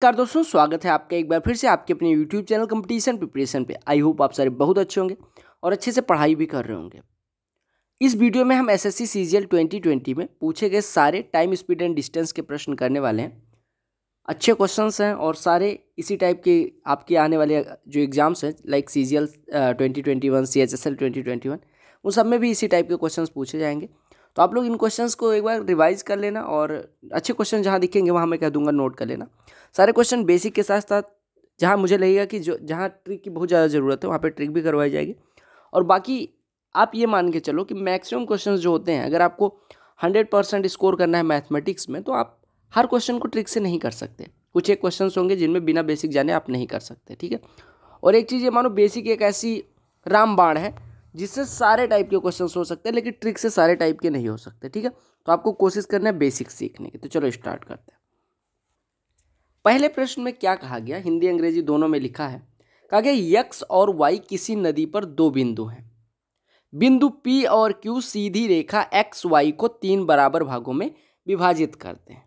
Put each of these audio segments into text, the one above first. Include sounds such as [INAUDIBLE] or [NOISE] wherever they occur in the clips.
नमस्कार दोस्तों स्वागत है आपका एक बार फिर से आपके अपने यूट्यूब चैनल कंपटीशन प्रिपरेशन पे आई होप आप सारे बहुत अच्छे होंगे और अच्छे से पढ़ाई भी कर रहे होंगे इस वीडियो में हम एस एस सी 2020 में पूछे गए सारे टाइम स्पीड एंड डिस्टेंस के प्रश्न करने वाले हैं अच्छे क्वेश्चन हैं और सारे इसी टाइप के आपके आने वाले जो एग्ज़ाम्स हैं like C G L twenty twenty one C H S L twenty twenty one उन सब में भी इसी टाइप के क्वेश्चन पूछे जाएंगे तो आप लोग इन क्वेश्चंस को एक बार रिवाइज कर लेना और अच्छे क्वेश्चन जहाँ दिखेंगे वहाँ मैं कह दूंगा नोट कर लेना सारे क्वेश्चन बेसिक के साथ साथ जहाँ मुझे लगेगा कि जो जहाँ ट्रिक की बहुत ज़्यादा ज़रूरत है वहाँ पर ट्रिक भी करवाई जाएगी और बाकी आप ये मान के चलो कि मैक्सिमम क्वेश्चन जो होते हैं अगर आपको हंड्रेड परसेंट स्कोर करना है मैथमेटिक्स में तो आप हर क्वेश्चन को ट्रिक से नहीं कर सकते कुछ एक क्वेश्चन होंगे जिनमें बिना बेसिक जाने आप नहीं कर सकते ठीक है और एक चीज़ ये मानो बेसिक एक ऐसी रामबाण है जिससे सारे टाइप के क्वेश्चन हो सकते हैं लेकिन ट्रिक से सारे टाइप के नहीं हो सकते ठीक है तो आपको कोशिश करना है बेसिक सीखने की तो चलो स्टार्ट करते हैं पहले प्रश्न में क्या कहा गया हिंदी अंग्रेजी दोनों में लिखा है कहा गया यक्स और वाई किसी नदी पर दो बिंदु हैं बिंदु पी और क्यू सीधी रेखा एक्स वाई को तीन बराबर भागों में विभाजित करते हैं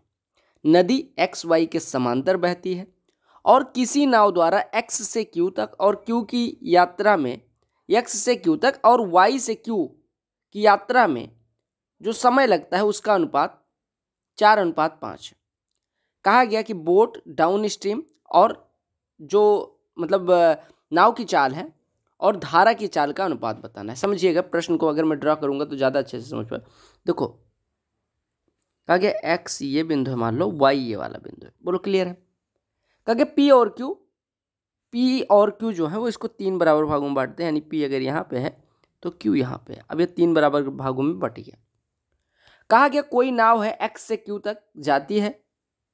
नदी एक्स वाई के समांतर बहती है और किसी नाव द्वारा एक्स से क्यू तक और क्यू की यात्रा में यक्स से क्यू तक और वाई से क्यू की यात्रा में जो समय लगता है उसका अनुपात चार अनुपात पाँच कहा गया कि बोट डाउन स्ट्रीम और जो मतलब नाव की चाल है और धारा की चाल का अनुपात बताना है समझिएगा प्रश्न को अगर मैं ड्रॉ करूंगा तो ज़्यादा अच्छे से समझ पाए देखो कहा गया एक्स ये बिंदु है मान लो वाई ये वाला बिंदु है बोलो क्लियर है कहा गया पी और क्यू पी और क्यू जो है वो इसको तीन बराबर भागों में बांटते हैं यानी पी अगर यहाँ पे है तो क्यू यहाँ पे है अब ये तीन बराबर भागों में बट गया कहा गया कोई नाव है एक्स से क्यू तक जाती है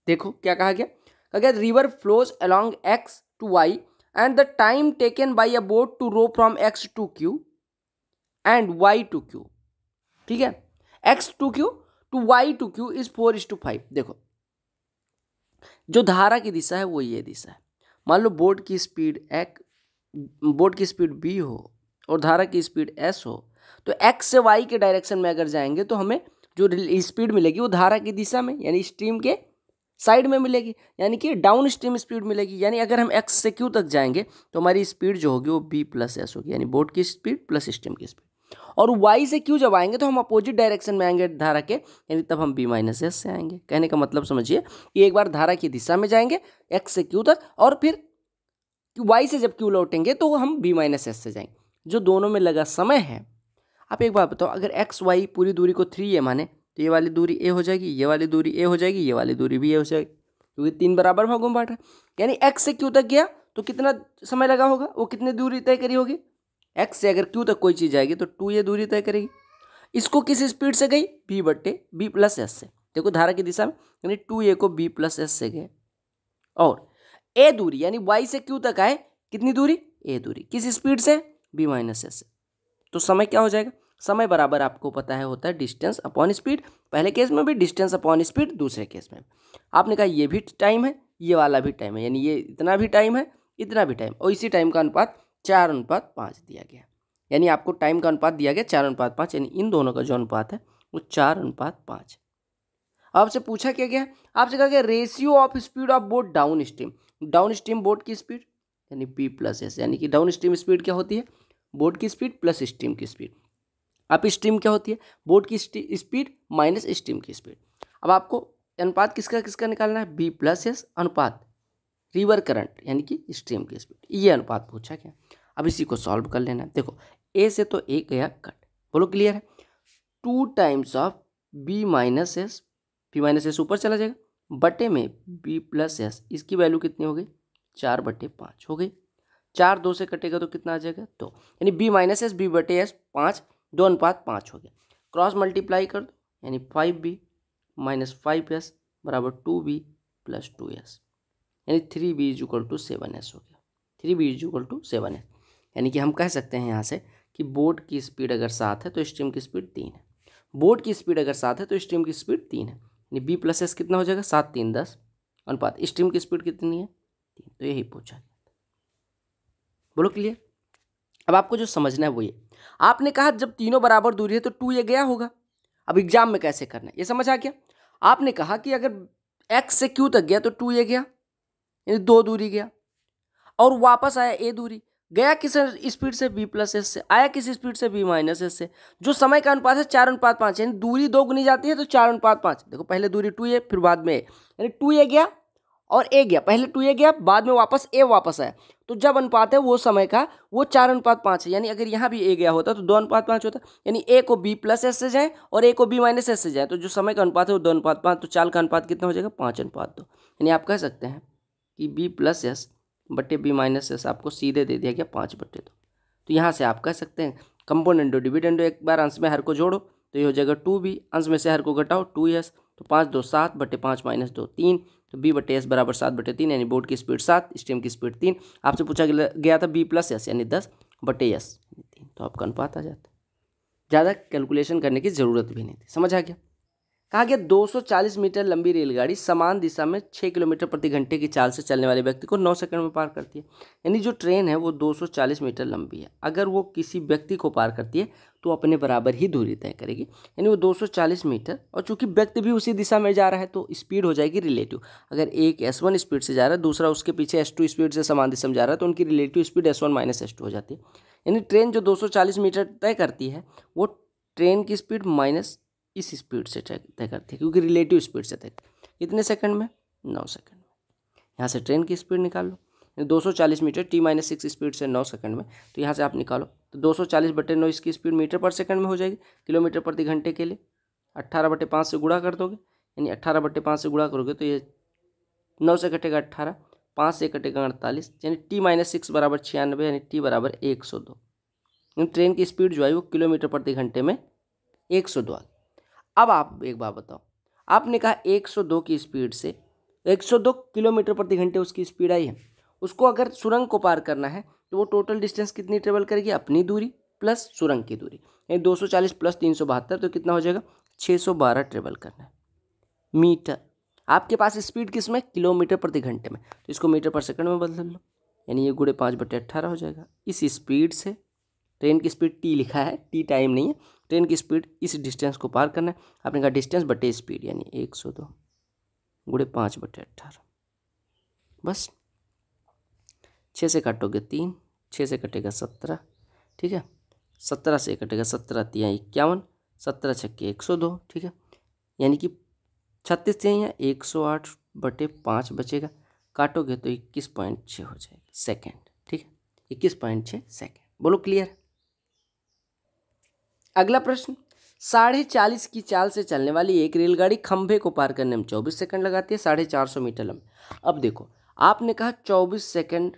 देखो क्या कहा गया कहा गया river flows along X to Y and the time taken by a boat to row from X to Q and Y to Q ठीक है X to Q to Y to Q is four is to five देखो जो धारा की दिशा है वो ये दिशा है मान लो बोर्ड की स्पीड एक बोर्ड की स्पीड बी हो और धारा की स्पीड एस हो तो एक्स से वाई के डायरेक्शन में अगर जाएंगे तो हमें जो स्पीड मिलेगी वो धारा की दिशा में यानी स्ट्रीम के साइड में मिलेगी यानी कि डाउन स्ट्रीम स्पीड मिलेगी यानी अगर हम एक्स से क्यू तक जाएंगे तो हमारी स्पीड जो होगी वो बी प्लस एस होगी यानी बोट की स्पीड प्लस स्ट्रीम की स्पीड और वाई से क्यू जब आएंगे तो हम अपोजिट डायरेक्शन में आएंगे धारा के यानी तब हम बी माइनस एस से आएंगे कहने का मतलब समझिए कि एक बार धारा की दिशा में जाएंगे एक्स से क्यू तक और फिर वाई से जब क्यू लौटेंगे तो हम बी माइनस एस से जाएंगे जो दोनों में लगा समय है आप एक बार बताओ अगर एक्स वाई पूरी दूरी को थ्री ए माने तो ये वाली दूरी ए हो जाएगी ये वाली दूरी ए हो जाएगी ये वाली दूरी भी ए हो जाएगी क्योंकि तीन बराबर भागों में बांट रहा है यानी एक्स से क्यू तक गया तो कितना समय लगा होगा वो कितनी दूरी तय करी होगी एक्स से अगर क्यू तक कोई चीज़ जाएगी तो टू ये दूरी तय करेगी इसको किस स्पीड से गई बी बट्टे बी प्लस एस से देखो धारा की दिशा में यानी टू ए को बी प्लस एस से गए और ए दूरी यानी वाई से क्यू तक आए कितनी दूरी ए दूरी किस स्पीड से बी माइनस एस से तो समय क्या हो जाएगा समय बराबर आपको पता है होता है डिस्टेंस अपॉन स्पीड पहले केस में भी डिस्टेंस अपॉन स्पीड दूसरे केस में आपने कहा ये भी टाइम है ये वाला भी टाइम है यानी ये इतना भी टाइम है इतना भी टाइम और इसी टाइम का अनुपात चार अनुपात पाँच दिया गया यानी आपको टाइम का अनुपात दिया गया चार अनुपात पाँच यानी इन दोनों का जो अनुपात है वो चार अनुपात पाँच आपसे पूछा क्या गया आपसे कहा गया ratio of speed of boat down stream down stream boat की स्पीड यानी पी प्लस एस यानी कि डाउन स्ट्रीम स्पीड क्या होती है बोट की स्पीड प्लस स्ट्रीम की स्पीड अब स्ट्रीम क्या होती है बोट की स्पीड माइनस स्ट्रीम की स्पीड अब आपको अनुपात किसका किसका निकालना है बी प्लस एस अनुपात रिवर करंट यानी कि स्ट्रीम की स्पीड ये अनुपात पूछा गया अब इसी को सॉल्व कर लेना है देखो ए से तो ए गया कट बोलो क्लियर है two times of B minus S B minus S ऊपर चला जाएगा बटे में बी प्लस एस इसकी वैल्यू कितनी हो गई चार बटे पाँच हो गई चार दो से कटेगा तो कितना आ जाएगा दो यानी बी माइनस एस बी बटे एस पाँच दो अनुपात पाँच हो गया क्रॉस मल्टीप्लाई कर दो यानी five B minus five S बराबर two B plus two S यानी three B is equal to seven S हो गया three B is equal to seven S यानी कि हम कह सकते हैं यहाँ से कि बोट की स्पीड अगर सात है तो स्ट्रीम की स्पीड तीन है बोट की स्पीड अगर सात है तो स्ट्रीम की स्पीड तीन है यानी बी प्लस एस कितना हो जाएगा सात तीन दस अनुपात स्ट्रीम की स्पीड कितनी है तीन तो यही पूछा गया बोलो क्लियर अब आपको जो समझना है वो ये आपने कहा जब तीनों बराबर दूरी है तो टू ये गया होगा अब एग्जाम में कैसे करना है ये समझ आ गया आपने कहा कि अगर एक्स से क्यू तक गया तो टू ये गया यानी दो दूरी गया और वापस आया ए दूरी गया किस स्पीड से बी प्लस एस से आया किस स्पीड से बी माइनस एस से जो समय का अनुपात है चार अनुपात पाँच यानी दूरी दो गुनी जाती है तो चार अनुपात पाँच देखो पहले दूरी टू ए फिर बाद में ए यानी टू ए गया और ए गया पहले टू ए गया बाद में वापस ए वापस आया तो जब अनुपात है वो समय का वो चार अनुपात पाँच है यानी अगर यहाँ भी ए गया होता तो दो अनुपात पाँच होता यानी ए को बी प्लस एस से जाए और ए को बी माइनस एस से जाए तो जो समय का अनुपात है वो दो अनुपात पाँच तो चार का अनुपात कितना हो जाएगा पाँच अनुपात दो यानी आप कह सकते हैं कि बी प्लस एस बटे बी माइनस एस आपको सीधे दे दिया गया पाँच बटे दो तो यहाँ से आप कह सकते हैं कंपोनेंट डिविडेंडो एक बार अंश में हर को जोड़ो तो ये हो जाएगा टू बी अंश में से हर को घटाओ टू एस तो पाँच दो सात बटे पाँच माइनस दो तीन तो बी बटे एस बराबर सात बटे तीन यानी बोर्ड की स्पीड सात स्टेम की स्पीड तीन आपसे पूछा गया था बी प्लस एस यानी दस बटे एस तीन तो आपका अनुपात आ जाता ज़्यादा कैलकुलेशन करने की ज़रूरत भी नहीं थी समझ आ गया कहा गया 240 मीटर लंबी रेलगाड़ी समान दिशा में 6 किलोमीटर प्रति घंटे की चाल से चलने वाले व्यक्ति को 9 सेकंड में पार करती है यानी जो ट्रेन है वो 240 मीटर लंबी है अगर वो किसी व्यक्ति को पार करती है तो अपने बराबर ही दूरी तय करेगी यानी वो 240 मीटर और चूंकि व्यक्ति भी उसी दिशा में जा रहा है तो स्पीड हो जाएगी रिलेटिव अगर एक एस वन स्पीड से जा रहा है दूसरा उसके पीछे एस टू स्पीड से समान दिशा में जा रहा है तो उनकी relative speed S one minus S two हो जाती है यानी ट्रेन जो दो मीटर तय करती है वो ट्रेन की स्पीड माइनस इस स्पीड से तय करती है क्योंकि रिलेटिव स्पीड से तय कितने सेकंड में नौ सेकंड में यहाँ से ट्रेन की स्पीड निकाल लो चालीस metre T minus six speed से नौ सेकंड में तो यहाँ से आप निकालो तो चालीस बटे नौ इसकी स्पीड मीटर पर सेकंड में हो जाएगी किलोमीटर प्रति घंटे के लिए अट्ठारह बटे पाँच से गुड़ा कर दोगे यानी अट्ठारह बटे पाँच से गुड़ा करोगे तो ये नौ से कटेगा अट्ठारह पाँच से कटेगा अड़तालीस यानी टी माइनस सिक्स बराबर छियानवे यानी टी बराबर एक सौ दो ट्रेन की स्पीड जो है वो किलोमीटर प्रति घंटे में एक सौ दो आ गई अब आप एक बात बताओ आपने कहा 102 की स्पीड से 102 किलोमीटर प्रति घंटे उसकी स्पीड आई है उसको अगर सुरंग को पार करना है तो वो टोटल डिस्टेंस कितनी ट्रेवल करेगी अपनी दूरी प्लस सुरंग की दूरी यानी 240 प्लस तीन तो कितना हो जाएगा 612 ट्रेवल करना है मीटर आपके पास स्पीड किस में किलोमीटर प्रति घंटे में तो इसको मीटर पर सेकंड में बदल लो यानी ये गुड़े पाँच बटे अट्ठारह हो जाएगा इस स्पीड से ट्रेन की स्पीड टी लिखा है टी टाइम नहीं है ट्रेन की स्पीड इस डिस्टेंस को पार करना है आपने कहा डिस्टेंस बटे स्पीड यानी एक सौ दो गुड़े पाँच बटे अट्ठारह बस छः से काटोगे तीन छः से कटेगा सत्रह ठीक है सत्रह से कटेगा सत्रह तिया तो इक्यावन सत्रह छक्के एक सौ दो ठीक है यानी कि छत्तीस तिया एक सौ आठ बटे पाँच बचेगा काटोगे तो इक्कीस पॉइंट छः हो जाएगा सेकेंड ठीक है इक्कीस पॉइंट छः सेकेंड बोलो क्लियर अगला प्रश्न साढ़े चालीस की चाल से चलने वाली एक रेलगाड़ी खंभे को पार करने में चौबीस सेकंड लगाती है साढ़े चार सौ मीटर लंबे अब देखो आपने कहा चौबीस सेकंड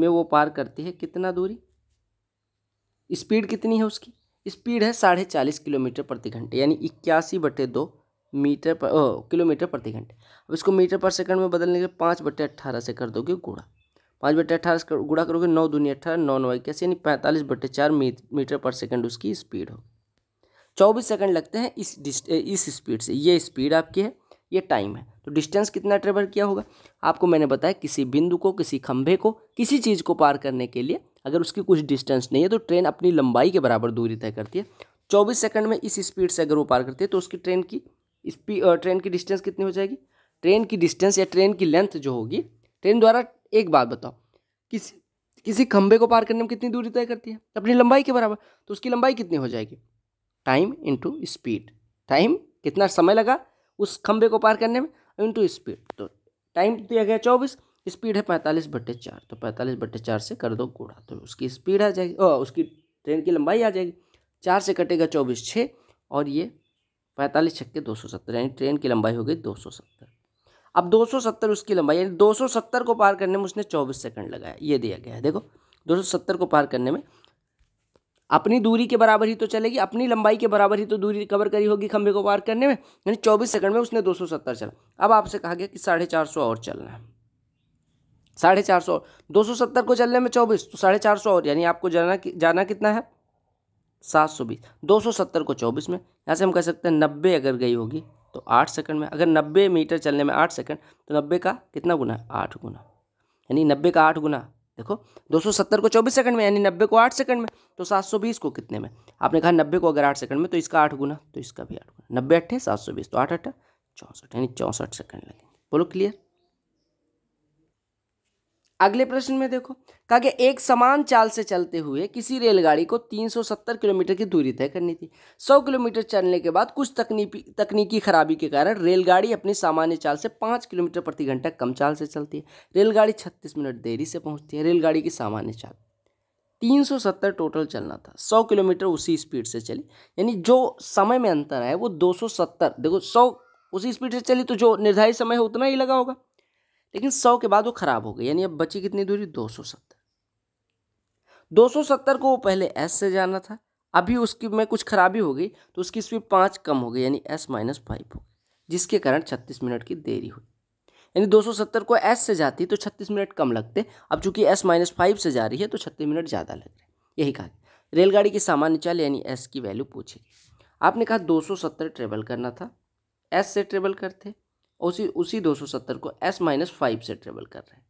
में वो पार करती है कितना दूरी स्पीड कितनी है उसकी स्पीड है साढ़े चालीस किलोमीटर प्रति घंटे यानी इक्यासी बटे दो मीटर पर किलोमीटर प्रति घंटे अब इसको मीटर पर सेकंड में बदलने के पाँच बटे अट्ठारह से कर दोगे गुणा पाँच बटे अठारह गुड़ा करोगे नौ दूनी अठारह नौ नौ इक्यासी यानी पैंतालीस बटे चार मीटर पर सेकंड उसकी स्पीड हो चौबीस सेकंड लगते हैं इस इस स्पीड से ये स्पीड आपकी है ये टाइम है तो डिस्टेंस कितना ट्रेवल किया होगा आपको मैंने बताया किसी बिंदु को किसी खंभे को किसी चीज़ को पार करने के लिए अगर उसकी कुछ डिस्टेंस नहीं है तो ट्रेन अपनी लंबाई के बराबर दूरी तय करती है चौबीस सेकंड में इस स्पीड से अगर वो पार करती है तो उसकी ट्रेन की स्पी ट्रेन की डिस्टेंस कितनी हो जाएगी ट्रेन की डिस्टेंस या ट्रेन की लेंथ जो होगी ट्रेन द्वारा एक बात बताओ किसी किसी खंबे को पार करने में कितनी दूरी तय करती है अपनी लंबाई के बराबर तो उसकी लंबाई कितनी हो जाएगी टाइम इंटू स्पीड टाइम कितना समय लगा उस खंबे को पार करने में इंटू स्पीड तो टाइम दिया गया चौबीस स्पीड है पैंतालीस बट्टे चार तो पैंतालीस बट्टे चार से कर दो कूड़ा तो उसकी स्पीड आ जाएगी ओ, उसकी ट्रेन की लंबाई आ जाएगी चार से कटेगा चौबीस छः और ये पैंतालीस छक्के दो सौ सत्तर यानी ट्रेन की लंबाई हो गई दो सौ सत्तर अब 270 उसकी लंबाई यानी 270 को पार करने में उसने 24 सेकंड लगाया ये दिया गया है देखो 270 को पार करने में अपनी दूरी के बराबर ही तो चलेगी अपनी लंबाई के बराबर ही तो दूरी कवर करी होगी खंबे को पार करने में यानी 24 सेकंड में उसने 270 चला अब आपसे कहा गया कि साढ़े चार सौ और चलना है साढ़े चार सौ दो सौ सत्तर को चलने में चौबीस तो साढ़े चार सौ और यानी आपको जाना कि, जाना कितना है सात सौ बीस दो सौ सत्तर को चौबीस में यहाँ से हम कह सकते हैं नब्बे अगर गई होगी तो आठ सेकंड में अगर नब्बे मीटर चलने में आठ सेकंड तो नब्बे का कितना गुना है आठ गुना यानी नब्बे का आठ गुना देखो 270 को 24 सेकंड में यानी 90 को 8 सेकंड में तो 720 को कितने में आपने कहा 90 को अगर 8 सेकंड में तो इसका 8 गुना तो इसका भी 8 गुना नब्बे अट्ठे सात तो आठ अट्ठा चौंसठ यानी चौंसठ सेकंड लगेंगे बोलो क्लियर अगले प्रश्न में देखो कहा कि एक समान चाल से चलते हुए किसी रेलगाड़ी को 370 किलोमीटर की दूरी तय करनी थी 100 किलोमीटर चलने के बाद कुछ तकनीकी तकनीकी खराबी के कारण रेलगाड़ी अपनी सामान्य चाल से पाँच किलोमीटर प्रति घंटा कम चाल से चलती है रेलगाड़ी छत्तीस मिनट देरी से पहुँचती है रेलगाड़ी की सामान्य चाल 370 टोटल चलना था 100 किलोमीटर उसी स्पीड से चली यानी जो समय में अंतर है वो 270 देखो 100 उसी स्पीड से चली तो जो निर्धारित समय है उतना ही लगा होगा लेकिन सौ के बाद वो ख़राब हो गई यानी अब बची कितनी दूरी दो सौ सत्तर दो सौ सत्तर को वो पहले एस से जाना था अभी उसकी में कुछ खराबी हो गई तो उसकी स्पीड पाँच कम हो गई यानी एस माइनस फाइव हो गई जिसके कारण छत्तीस मिनट की देरी हुई यानी 270 को एस से जाती तो 36 मिनट कम लगते अब चूंकि एस माइनस फाइव से जा रही है तो छत्तीस मिनट ज़्यादा लग रहे हैं यही कहा रेलगाड़ी की सामान्य चाल यानी एस की वैल्यू पूछेगी आपने कहा दो ट्रेवल करना था एस से ट्रेवल करते उसी उसी 270 को एस माइनस फाइव से ट्रेवल कर रहे हैं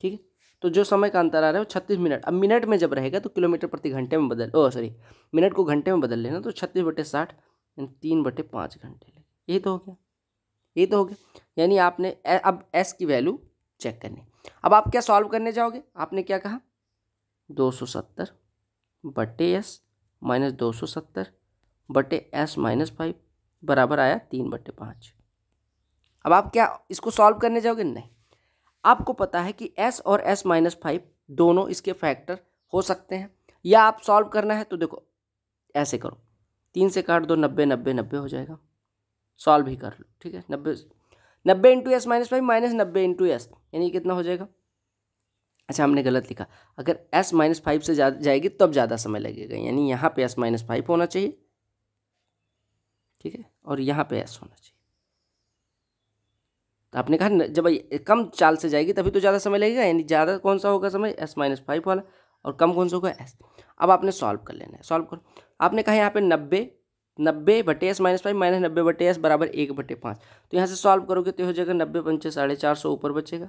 ठीक है तो जो समय का अंतर आ रहा है वो छत्तीस मिनट अब मिनट में जब रहेगा तो किलोमीटर प्रति घंटे में बदल ओ सॉरी मिनट को घंटे में बदल लेना तो छत्तीस बटे साठ तीन बटे पाँच घंटे लगे यही तो हो गया यही तो हो गया यानी आपने अब एस की वैल्यू चेक करनी अब आप क्या सॉल्व करने जाओगे आपने क्या कहा दो सौ सत्तर बटे एस माइनस दो सौ सत्तर बटे एस माइनस फाइव बराबर आया तीन बटे पाँच अब आप क्या इसको सॉल्व करने जाओगे नहीं आपको पता है कि एस और एस माइनस फाइव दोनों इसके फैक्टर हो सकते हैं या आप सॉल्व करना है तो देखो ऐसे करो तीन से काट दो नब्बे नब्बे नब्बे हो जाएगा सॉल्व ही कर लो ठीक है नब्बे नब्बे into S minus five minus नब्बे इंटू एस यानी कितना हो जाएगा अच्छा हमने गलत लिखा अगर एस माइनस फाइव से जा, जाएगी तब तो ज़्यादा समय लगेगा यानी यहाँ पे एस माइनस फाइव होना चाहिए ठीक है और यहाँ पे एस होना चाहिए तो आपने कहा जब कम चाल से जाएगी तभी तो ज़्यादा समय लगेगा यानी ज़्यादा कौन सा होगा समय एस माइनस फाइव वाला और कम कौन सा होगा एस अब आपने सॉल्व कर लेना है सॉल्व करो आपने कहा यहाँ पे नब्बे नब्बे बटे एस माइनस फाइव माइनस नब्बे बटे एस बराबर एक बटे पाँच तो यहाँ से सॉल्व करोगे तो हो जाएगा नब्बे पंचे साढ़े चार सौ ऊपर बचेगा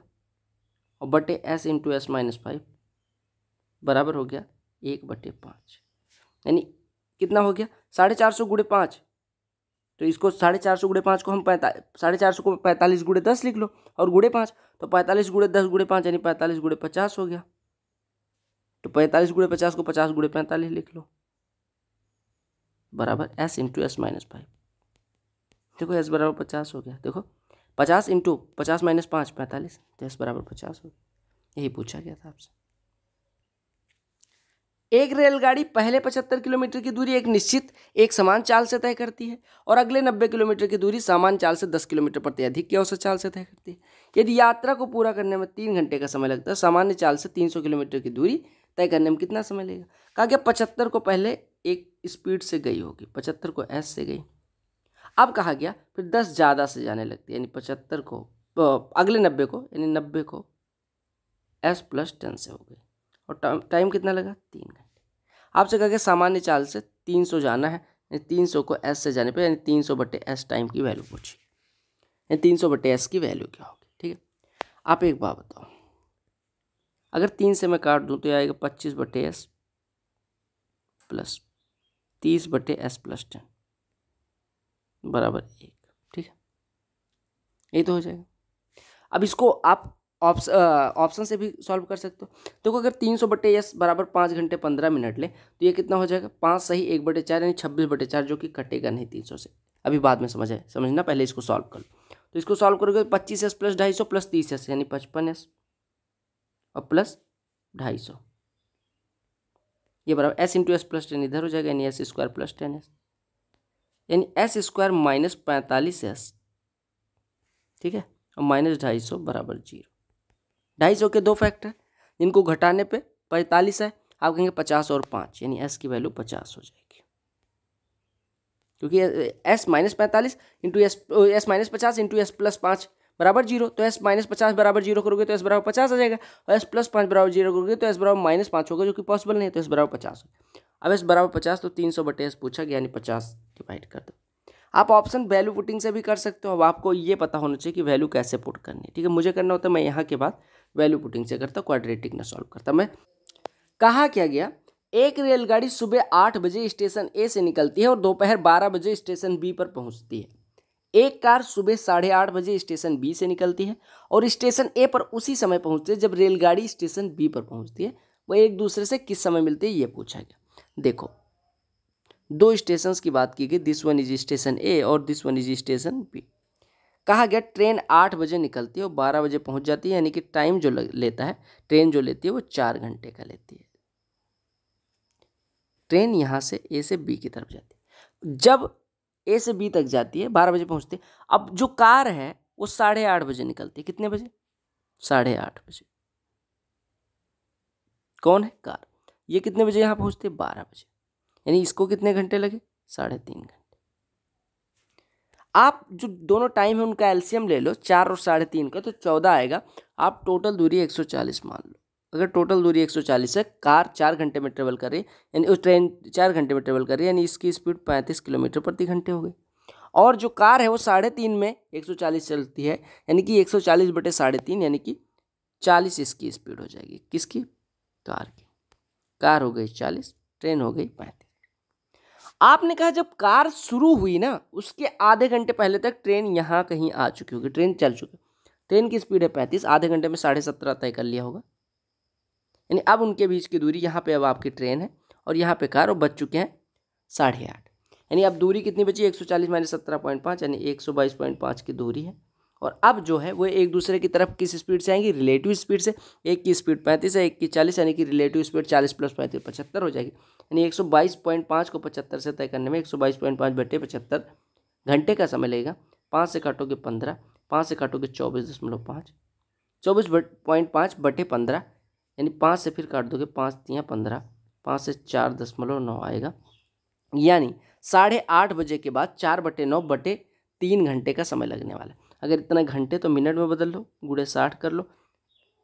और बटे S into S minus five बराबर हो गया एक बटे पाँच यानी कितना हो गया साढ़े चार सौ गुड़े पाँच तो इसको साढ़े चार सौ गुड़े पाँच को हम पैंता साढ़े चार सौ को पैंतालीस गुड़े दस लिख लो और गुड़े पाँच तो पैंतालीस गुड़े दस गुड़े पाँच यानी पैंतालीस गुड़े पचास हो गया तो पैंतालीस गुड़े पचास को पचास गुड़े पैंतालीस लिख लो बराबर S into S minus five देखो एस बराबर पचास हो गया देखो पचास इंटू पचास माइनस पाँच पैंतालीस तो एस बराबर पचास हो गया यही पूछा गया था आपसे एक रेलगाड़ी पहले 75 किलोमीटर की दूरी एक निश्चित एक समान चाल से तय करती है और अगले 90 किलोमीटर की दूरी सामान्य चाल से 10 किलोमीटर प्रति अधिक की औसत चाल से तय करती है यदि यात्रा को पूरा करने में तीन घंटे का समय लगता है सामान्य चाल से 300 किलोमीटर की दूरी तय करने में कितना समय लेगा कहा गया पचहत्तर को पहले एक स्पीड से गई होगी पचहत्तर को एस से गई अब कहा गया फिर दस ज़्यादा से जाने लगती है यानी पचहत्तर को अगले नब्बे को यानी नब्बे को एस प्लस टेन से हो गई और टाइम कितना लगा तीन घंटे आपसे कहा के सामान्य चाल से तीन सौ जाना है यानी तीन सौ को एस से जाने पर यानी तीन सौ बटे एस टाइम की वैल्यू पूछी यानी तीन सौ बटे एस की वैल्यू क्या होगी ठीक है आप एक बात बताओ अगर तीन से मैं काट दूँ तो यह आएगा पच्चीस बटे एस प्लस तीस बटे एस प्लस टेन बराबर एक ठीक है ये तो हो जाएगा अब इसको आप ऑप्शन ऑप्शन से भी सॉल्व कर सकते हो देखो अगर तीन सौ बटे यस बराबर पाँच घंटे पंद्रह मिनट ले तो ये कितना हो जाएगा पाँच सही एक बटे चार यानी छब्बीस बटे चार जो कि कटेगा नहीं तीन सौ से अभी बाद में समझ आए समझना पहले इसको सॉल्व कर लो तो इसको सॉल्व करोगे तो पच्चीस एस प्लस ढाई सौ प्लस तीस एस यानी पचपन एस और प्लस ढाई सौ ये बराबर S into S plus ten इधर हो जाएगा यानी S square plus ten S यानी एस स्क्वायर माइनस पैंतालीस एस ठीक है और माइनस ढाई सौ बराबर जीरो ढाई सौ के दो फैक्टर जिनको घटाने पे पैंतालीस है आप कहेंगे पचास और पाँच यानी एस की वैल्यू पचास हो जाएगी क्योंकि एस माइनस पैंतालीस इंटू एस एस माइनस पचास इंटू एस प्लस पाँच बराबर जीरो तो एस माइनस पचास बराबर जीरो करोगे तो एस बराबर पचास आ जाएगा और एस प्लस पाँच बराबर जीरो करोगे तो एस बराबर माइनस पाँच होगा जो कि पॉसिबल नहीं है तो एस बराबर पचास अब एस बराबर पचास तो तीन सौ बटे एस पूछा गया यानी पचास डिवाइड कर दो आप ऑप्शन वैल्यू पुटिंग से भी कर सकते हो अब आपको ये पता होना चाहिए कि वैल्यू कैसे पुट करनी है ठीक है मुझे करना होता है मैं यहाँ के बाद वैल्यू पुटिंग से करता क्वाड्रेटिक ना सॉल्व करता मैं कहा क्या गया एक रेलगाड़ी सुबह आठ बजे स्टेशन ए से निकलती है और दोपहर बारह बजे स्टेशन बी पर पहुंचती है एक कार सुबह साढ़े आठ बजे स्टेशन बी से निकलती है और स्टेशन ए पर उसी समय पहुंचती है जब रेलगाड़ी स्टेशन बी पर पहुंचती है वह एक दूसरे से किस समय मिलती है ये पूछा गया देखो दो स्टेशन की बात की गई this one is station A और this one is station B कहा गया ट्रेन आठ बजे निकलती है और बारह बजे पहुंच जाती है यानी कि टाइम जो लेता है ट्रेन जो लेती है वो चार घंटे का लेती है ट्रेन यहाँ से ए से बी की तरफ जाती है जब ए से बी तक जाती है बारह बजे पहुँचती है अब जो कार है वो साढ़े आठ बजे निकलती है कितने बजे साढ़े आठ बजे कौन है कार ये कितने बजे यहाँ पहुँचती है बारह बजे यानी इसको कितने घंटे लगे साढ़े तीन घंटे आप जो दोनों टाइम है उनका एल्सियम ले लो चार और साढ़े तीन का तो चौदह आएगा आप टोटल दूरी एक सौ चालीस मान लो अगर टोटल दूरी एक सौ चालीस है कार चार घंटे में ट्रेवल कर रही है यानी उस ट्रेन चार घंटे में ट्रेवल कर रही है यानी इसकी स्पीड पैंतीस किलोमीटर प्रति घंटे हो गई और जो कार है वो साढ़े तीन में एक सौ चालीस चलती है यानी कि एक सौ चालीस बटे साढ़े तीन यानी कि चालीस इसकी स्पीड हो जाएगी किसकी कार की कार हो गई चालीस ट्रेन हो गई पैंतीस आपने कहा जब कार शुरू हुई ना उसके आधे घंटे पहले तक ट्रेन यहाँ कहीं आ चुकी होगी ट्रेन चल चुकी ट्रेन की स्पीड है पैंतीस आधे घंटे में साढ़े सत्रह तय कर लिया होगा यानी अब उनके बीच की दूरी यहाँ पे अब आपकी ट्रेन है और यहाँ पे कार और बच चुके हैं साढ़े आठ यानी अब दूरी कितनी बची एक सौ चालीस माइनस सत्रह पॉइंट पाँच यानी एक सौ बाईस पॉइंट पाँच की दूरी है और अब जो है वो एक दूसरे की तरफ किस स्पीड से आएंगी रिलेटिव स्पीड से एक की स्पीड पैंतीस है एक की चालीस यानी कि रिलेटिव स्पीड चालीस प्लस पैंतीस पचहत्तर हो जाएगी यानी एक सौ बाईस पॉइंट पाँच को पचहत्तर से तय करने में एक सौ बाईस पॉइंट पाँच बटे पचहत्तर घंटे का समय लगेगा पाँच से काटोगे पंद्रह पाँच से काटोगे चौबीस दशमलव पाँच चौबीस पॉइंट पाँच बटे पंद्रह यानी पाँच से फिर काट दोगे पाँच तियाँ पंद्रह पाँच से चार दशमलव नौ आएगा यानी साढ़े आठ बजे के बाद चार बटे नौ बटे तीन घंटे का समय लगने वाला है अगर इतना घंटे तो मिनट में बदल लो गुड़े साठ कर लो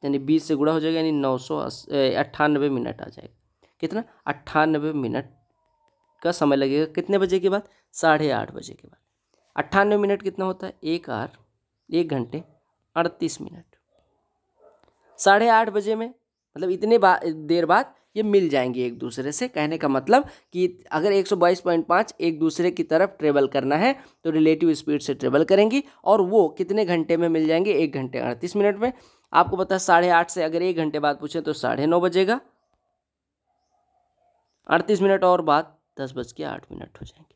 यानी बीस से गुड़ा हो जाएगा यानी नौ सौ अट्ठानबे मिनट आ जाएगा कितना अट्ठानबे मिनट का समय लगेगा कितने बजे के बाद साढ़े आठ बजे के बाद अट्ठानवे मिनट कितना होता है एक आर एक घंटे अड़तीस मिनट साढ़े आठ बजे में मतलब इतने बा देर बाद ये मिल जाएंगी एक दूसरे से कहने का मतलब कि अगर 122.5 एक दूसरे की तरफ ट्रेवल करना है तो रिलेटिव स्पीड से ट्रेवल करेंगी और वो कितने घंटे में मिल जाएंगे एक घंटे अड़तीस मिनट में आपको पता है साढ़े आठ से अगर एक घंटे बाद पूछें तो साढ़े नौ बजेगा अड़तीस मिनट और बाद दस बज के आठ मिनट हो जाएंगे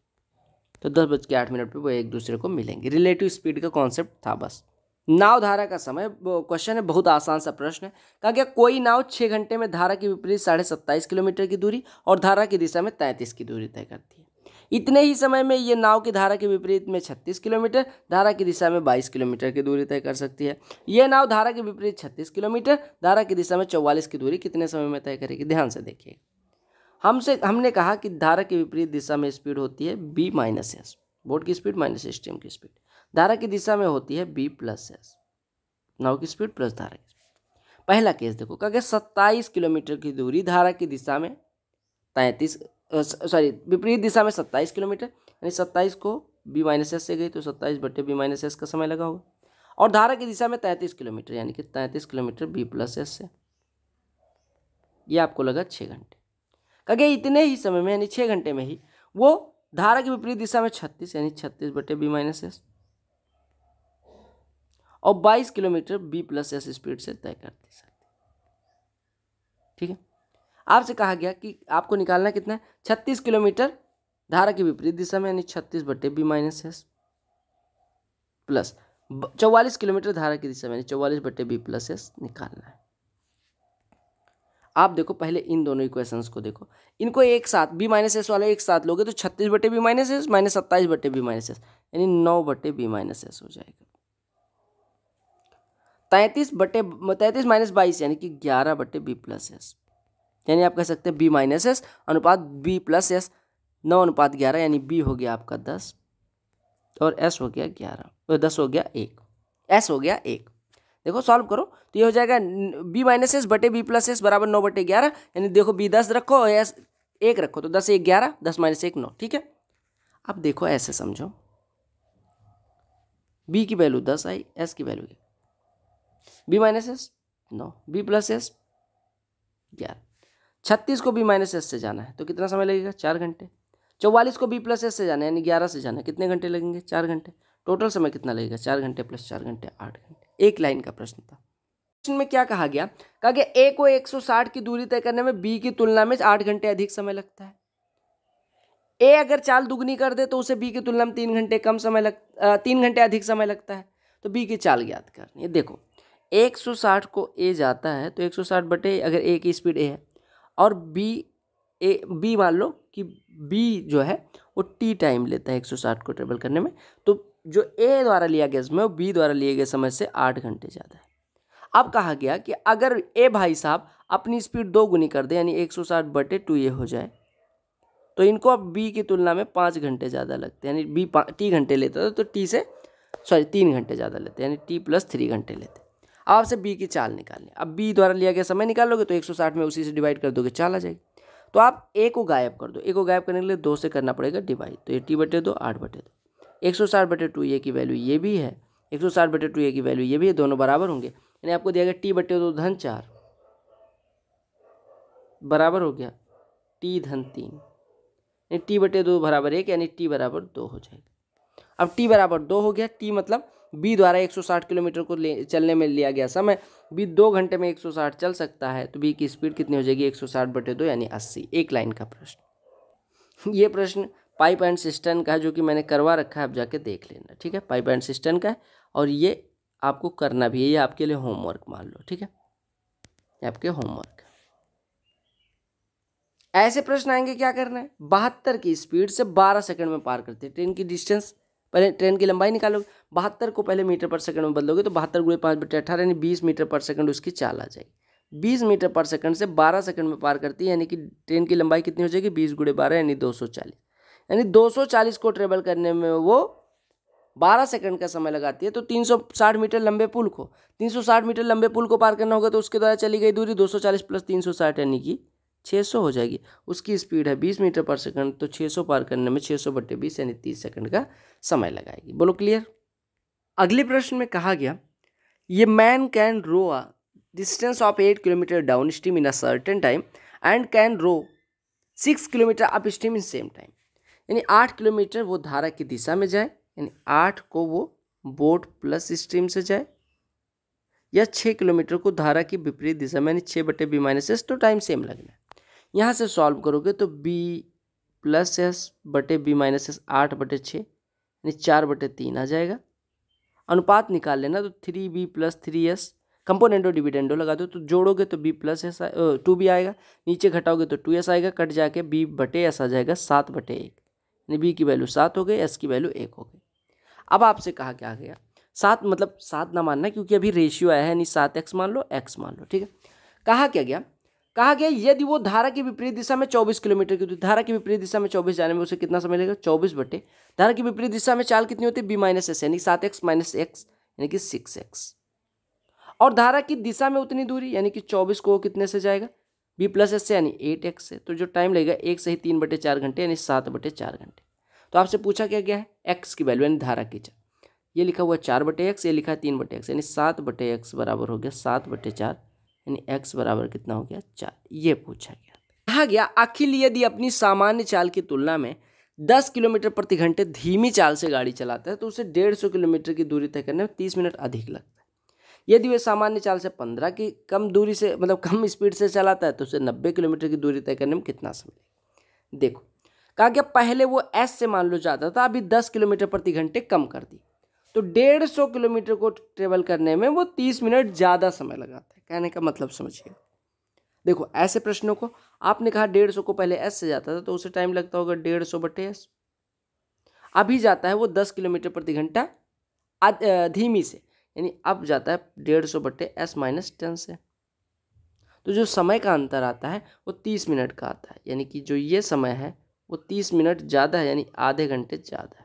तो दस बज के आठ मिनट पर वो एक दूसरे को मिलेंगे रिलेटिव स्पीड का कॉन्सेप्ट था बस नाव धारा का समय क्वेश्चन है बहुत आसान सा प्रश्न है कहा गया कोई नाव छः घंटे में धारा के विपरीत साढ़े सत्ताईस किलोमीटर की दूरी और धारा की दिशा में तैंतीस की दूरी तय करती है इतने ही समय में ये नाव की धारा के विपरीत में छत्तीस किलोमीटर धारा की दिशा में बाईस किलोमीटर की दूरी तय कर सकती है यह नाव धारा के विपरीत छत्तीस किलोमीटर धारा की दिशा में चौवालीस की दूरी कितने समय में तय करेगी ध्यान से देखिए हमसे हमने कहा कि धारा के विपरीत दिशा में स्पीड होती है बी माइनस एस बोर्ड की speed minus S T M की स्पीड धारा की दिशा में होती है बी प्लस एस नाव की स्पीड प्लस धारा की पहला केस देखो क्या सत्ताईस किलोमीटर की दूरी धारा की दिशा में तैंतीस सॉरी विपरीत दिशा में सत्ताईस किलोमीटर यानी सत्ताईस को बी माइनस एस से गई तो सत्ताईस बटे बी माइनस एस का समय लगा होगा और धारा की दिशा में तैंतीस किलोमीटर यानी कि तैंतीस किलोमीटर बी प्लस एस से ये आपको लगा छः घंटे कगे इतने ही समय में यानी छः घंटे में ही वो धारा की विपरीत दिशा में छत्तीस यानी छत्तीस बटे बी माइनस एस और 22 kilometre B plus S speed से तय कर दी सकती ठीक है आपसे कहा गया कि आपको निकालना कितना है छत्तीस किलोमीटर धारा की विपरीत दिशा में यानी छत्तीस बटे बी माइनस एस प्लस चौवालीस किलोमीटर धारा की दिशा में चौवालीस बटे बी प्लस एस निकालना है आप देखो पहले इन दोनों इक्वेशंस को देखो इनको एक साथ बी माइनस एस वाले एक साथ लोगे तो छत्तीस बटे बी माइनस एस माइनस सत्ताईस बटे बी माइनस एस यानी नौ बटे बी माइनस एस हो जाएगा तैंतीस बटे तैंतीस माइनस बाईस यानी कि ग्यारह बटे बी प्लस एस यानी आप कह सकते हैं बी माइनस एस अनुपात बी प्लस एस नौ अनुपात ग्यारह यानी बी हो गया आपका दस और एस हो गया ग्यारह और दस हो गया एक एस हो गया एक देखो सॉल्व करो तो ये हो जाएगा बी माइनस एस बटे बी प्लस एस बराबर नौ बटे ग्यारह यानी देखो बी दस रखो और एस एक रखो तो दस एक ग्यारह दस माइनस एक नौ ठीक है अब देखो ऐसे समझो बी की वैल्यू दस आई एस की वैल्यू बी माइनस एस नौ बी प्लस एस ग्यारह छत्तीस को बी माइनस एस से जाना है तो कितना समय लगेगा चार घंटे चौवालीस को बी प्लस एस से जाना है यानी ग्यारह से जाना है कितने घंटे लगेंगे चार घंटे टोटल समय कितना लगेगा चार घंटे प्लस चार घंटे आठ घंटे एक लाइन का प्रश्न था प्रश्न में क्या कहा गया कहा गया ए को 160 की दूरी तय करने में बी की तुलना में आठ घंटे अधिक समय लगता है ए अगर चाल दुगनी कर दे तो उसे बी की तुलना में तीन घंटे कम समय लग तीन घंटे अधिक समय लगता है तो बी की चाल ज्ञात करनी है देखो 160 को ए जाता है तो 160 बटे अगर ए की स्पीड ए है और बी ए बी मान लो कि बी जो है वो टी टाइम लेता है 160 को ट्रेवल करने में तो जो ए द्वारा लिया गया समय वो बी द्वारा लिए गए समय से आठ घंटे ज़्यादा है अब कहा गया कि अगर ए भाई साहब अपनी स्पीड दो गुनी कर दे यानी 160 बटे टू ए हो जाए तो इनको अब बी की तुलना में पाँच घंटे ज़्यादा लगते हैं यानी बी टी घंटे लेता था तो टी से सॉरी तीन घंटे ज़्यादा लेते हैं यानी टी प्लस थ्री घंटे लेते आपसे बी की चाल निकालनी अब बी द्वारा लिया गया समय निकालोगे तो 160 में उसी से डिवाइड कर दोगे चाल आ जाएगी तो आप ए को गायब कर दो ए को गायब करने के लिए दो से करना पड़ेगा डिवाइड तो ये टी बटे दो आठ बटे दो एक सौ साठ बटे टू ए की वैल्यू ये भी है एक सौ साठ बटे टू ए की वैल्यू ये भी है दोनों बराबर होंगे यानी आपको दिया गया टी बटे दो धन चार बराबर हो गया टी धन तीन यानी टी बटे दो बराबर एक यानी टी बराबर दो हो जाएगा अब टी बराबर दो हो गया टी मतलब बी द्वारा 160 किलोमीटर को ले चलने में लिया गया समय बी दो घंटे में 160 चल सकता है तो बी की स्पीड कितनी हो जाएगी 160 बटे दो यानी 80 एक लाइन का प्रश्न ये प्रश्न पाइप एंड सिस्टन का है जो कि मैंने करवा रखा है अब जाके देख लेना ठीक है पाइप एंड सिस्टन का है और ये आपको करना भी है ये आपके लिए होमवर्क मान लो ठीक है आपके होमवर्क ऐसे प्रश्न आएंगे क्या करना है बहत्तर की स्पीड से बारह सेकंड में पार करते ट्रेन की डिस्टेंस पहले ट्रेन की लंबाई निकालो बहत्तर को पहले मीटर पर सेकंड में बदलोगे तो बहत्तर गुड़े पाँच बटे अठारह यानी बीस मीटर पर सेकंड उसकी चाल आ जाएगी बीस मीटर पर सेकंड से बारह सेकंड में पार करती है यानी कि ट्रेन की लंबाई कितनी हो जाएगी बीस गुड़े बारह यानी दो सौ चालीस यानी दो सौ चालीस को ट्रेवल करने में वो बारह सेकंड का समय लगाती है तो तीन सौ साठ मीटर लंबे पुल को तीन सौ साठ मीटर लंबे पुल को पार करना होगा तो उसके द्वारा चली गई दूरी दो सौ चालीस प्लस तीन सौ साठ यानी कि 600 हो जाएगी उसकी स्पीड है 20 मीटर पर सेकंड तो 600 पार करने में 600 सौ बट्टे बीस यानी तीस सेकंड का समय लगाएगी बोलो क्लियर अगले प्रश्न में कहा गया ये man can row a distance of eight kilometre down stream in a certain time and can row six kilometre up stream in same time यानी आठ किलोमीटर वो धारा की दिशा में जाए यानी आठ को वो बोट प्लस स्ट्रीम से जाए या छः किलोमीटर को धारा की विपरीत दिशा में यानी छः बटे बी माइनस एस तो टाइम सेम लगना है यहाँ से सॉल्व करोगे तो बी प्लस एस बटे बी माइनस एस आठ बटे छः यानी चार बटे तीन आ जाएगा अनुपात निकाल लेना तो three B plus three S componendo dividendo लगा दो तो जोड़ोगे तो B plus S two B आएगा नीचे घटाओगे तो टू एस आएगा कट जाके बी बटे एस आ जाएगा सात बटे एक यानी बी की वैल्यू सात हो गई एस की वैल्यू एक हो गई अब आपसे कहा क्या गया सात मतलब सात ना मानना क्योंकि अभी रेशियो आया है यानी सात एक्स मान लो एक्स मान लो ठीक है कहा क्या गया कहा गया यदि वो धारा की विपरीत दिशा में चौबीस किलोमीटर की धारा की विपरीत दिशा में चौबीस जाने में उसे कितना समय लगेगा चौबीस बटे धारा की विपरीत दिशा में चाल कितनी होती है बी माइनस एस यानी सात एक्स माइनस एक्स यानी कि सिक्स एक्स और धारा की दिशा में उतनी दूरी यानी कि चौबीस को कितने से जाएगा बी प्लस एस से यानी एट एक्स से तो जो टाइम लगेगा एक से ही तीन बटे चार घंटे यानी सात बटे चार घंटे तो आपसे पूछा क्या गया है एक्स की वैल्यू यानी धारा की चार ये लिखा हुआ चार बटे एक्स ये लिखा है तीन बटे एक्स यानी सात बटे एक्स बराबर हो गया सात बटे चार यानी एक्स बराबर कितना हो गया चार ये पूछा गया कहा गया अखिल यदि अपनी सामान्य चाल की तुलना में दस किलोमीटर प्रति घंटे धीमी चाल से गाड़ी चलाता है तो उसे डेढ़ सौ किलोमीटर की दूरी तय करने में तीस मिनट अधिक लगता है यदि वह सामान्य चाल से पंद्रह की कम दूरी से मतलब कम स्पीड से चलाता है तो उसे नब्बे किलोमीटर की दूरी तय करने में कितना समय देखो कहा गया पहले वो एस से मान लो जाता था अभी दस किलोमीटर प्रति घंटे कम कर दी तो डेढ़ सौ किलोमीटर को ट्रेवल करने में वो तीस मिनट ज़्यादा समय लगाता है कहने का मतलब समझिए देखो ऐसे प्रश्नों को आपने कहा डेढ़ सौ को पहले एस से जाता था तो उसे टाइम लगता होगा डेढ़ सौ बटे एस अभी जाता है वो दस किलोमीटर प्रति घंटा धीमी से यानी अब जाता है डेढ़ सौ बटे एस माइनस टेन से तो जो समय का अंतर आता है वो तीस मिनट का आता है यानी कि जो ये समय है वो तीस मिनट ज़्यादा है यानी आधे घंटे ज़्यादा है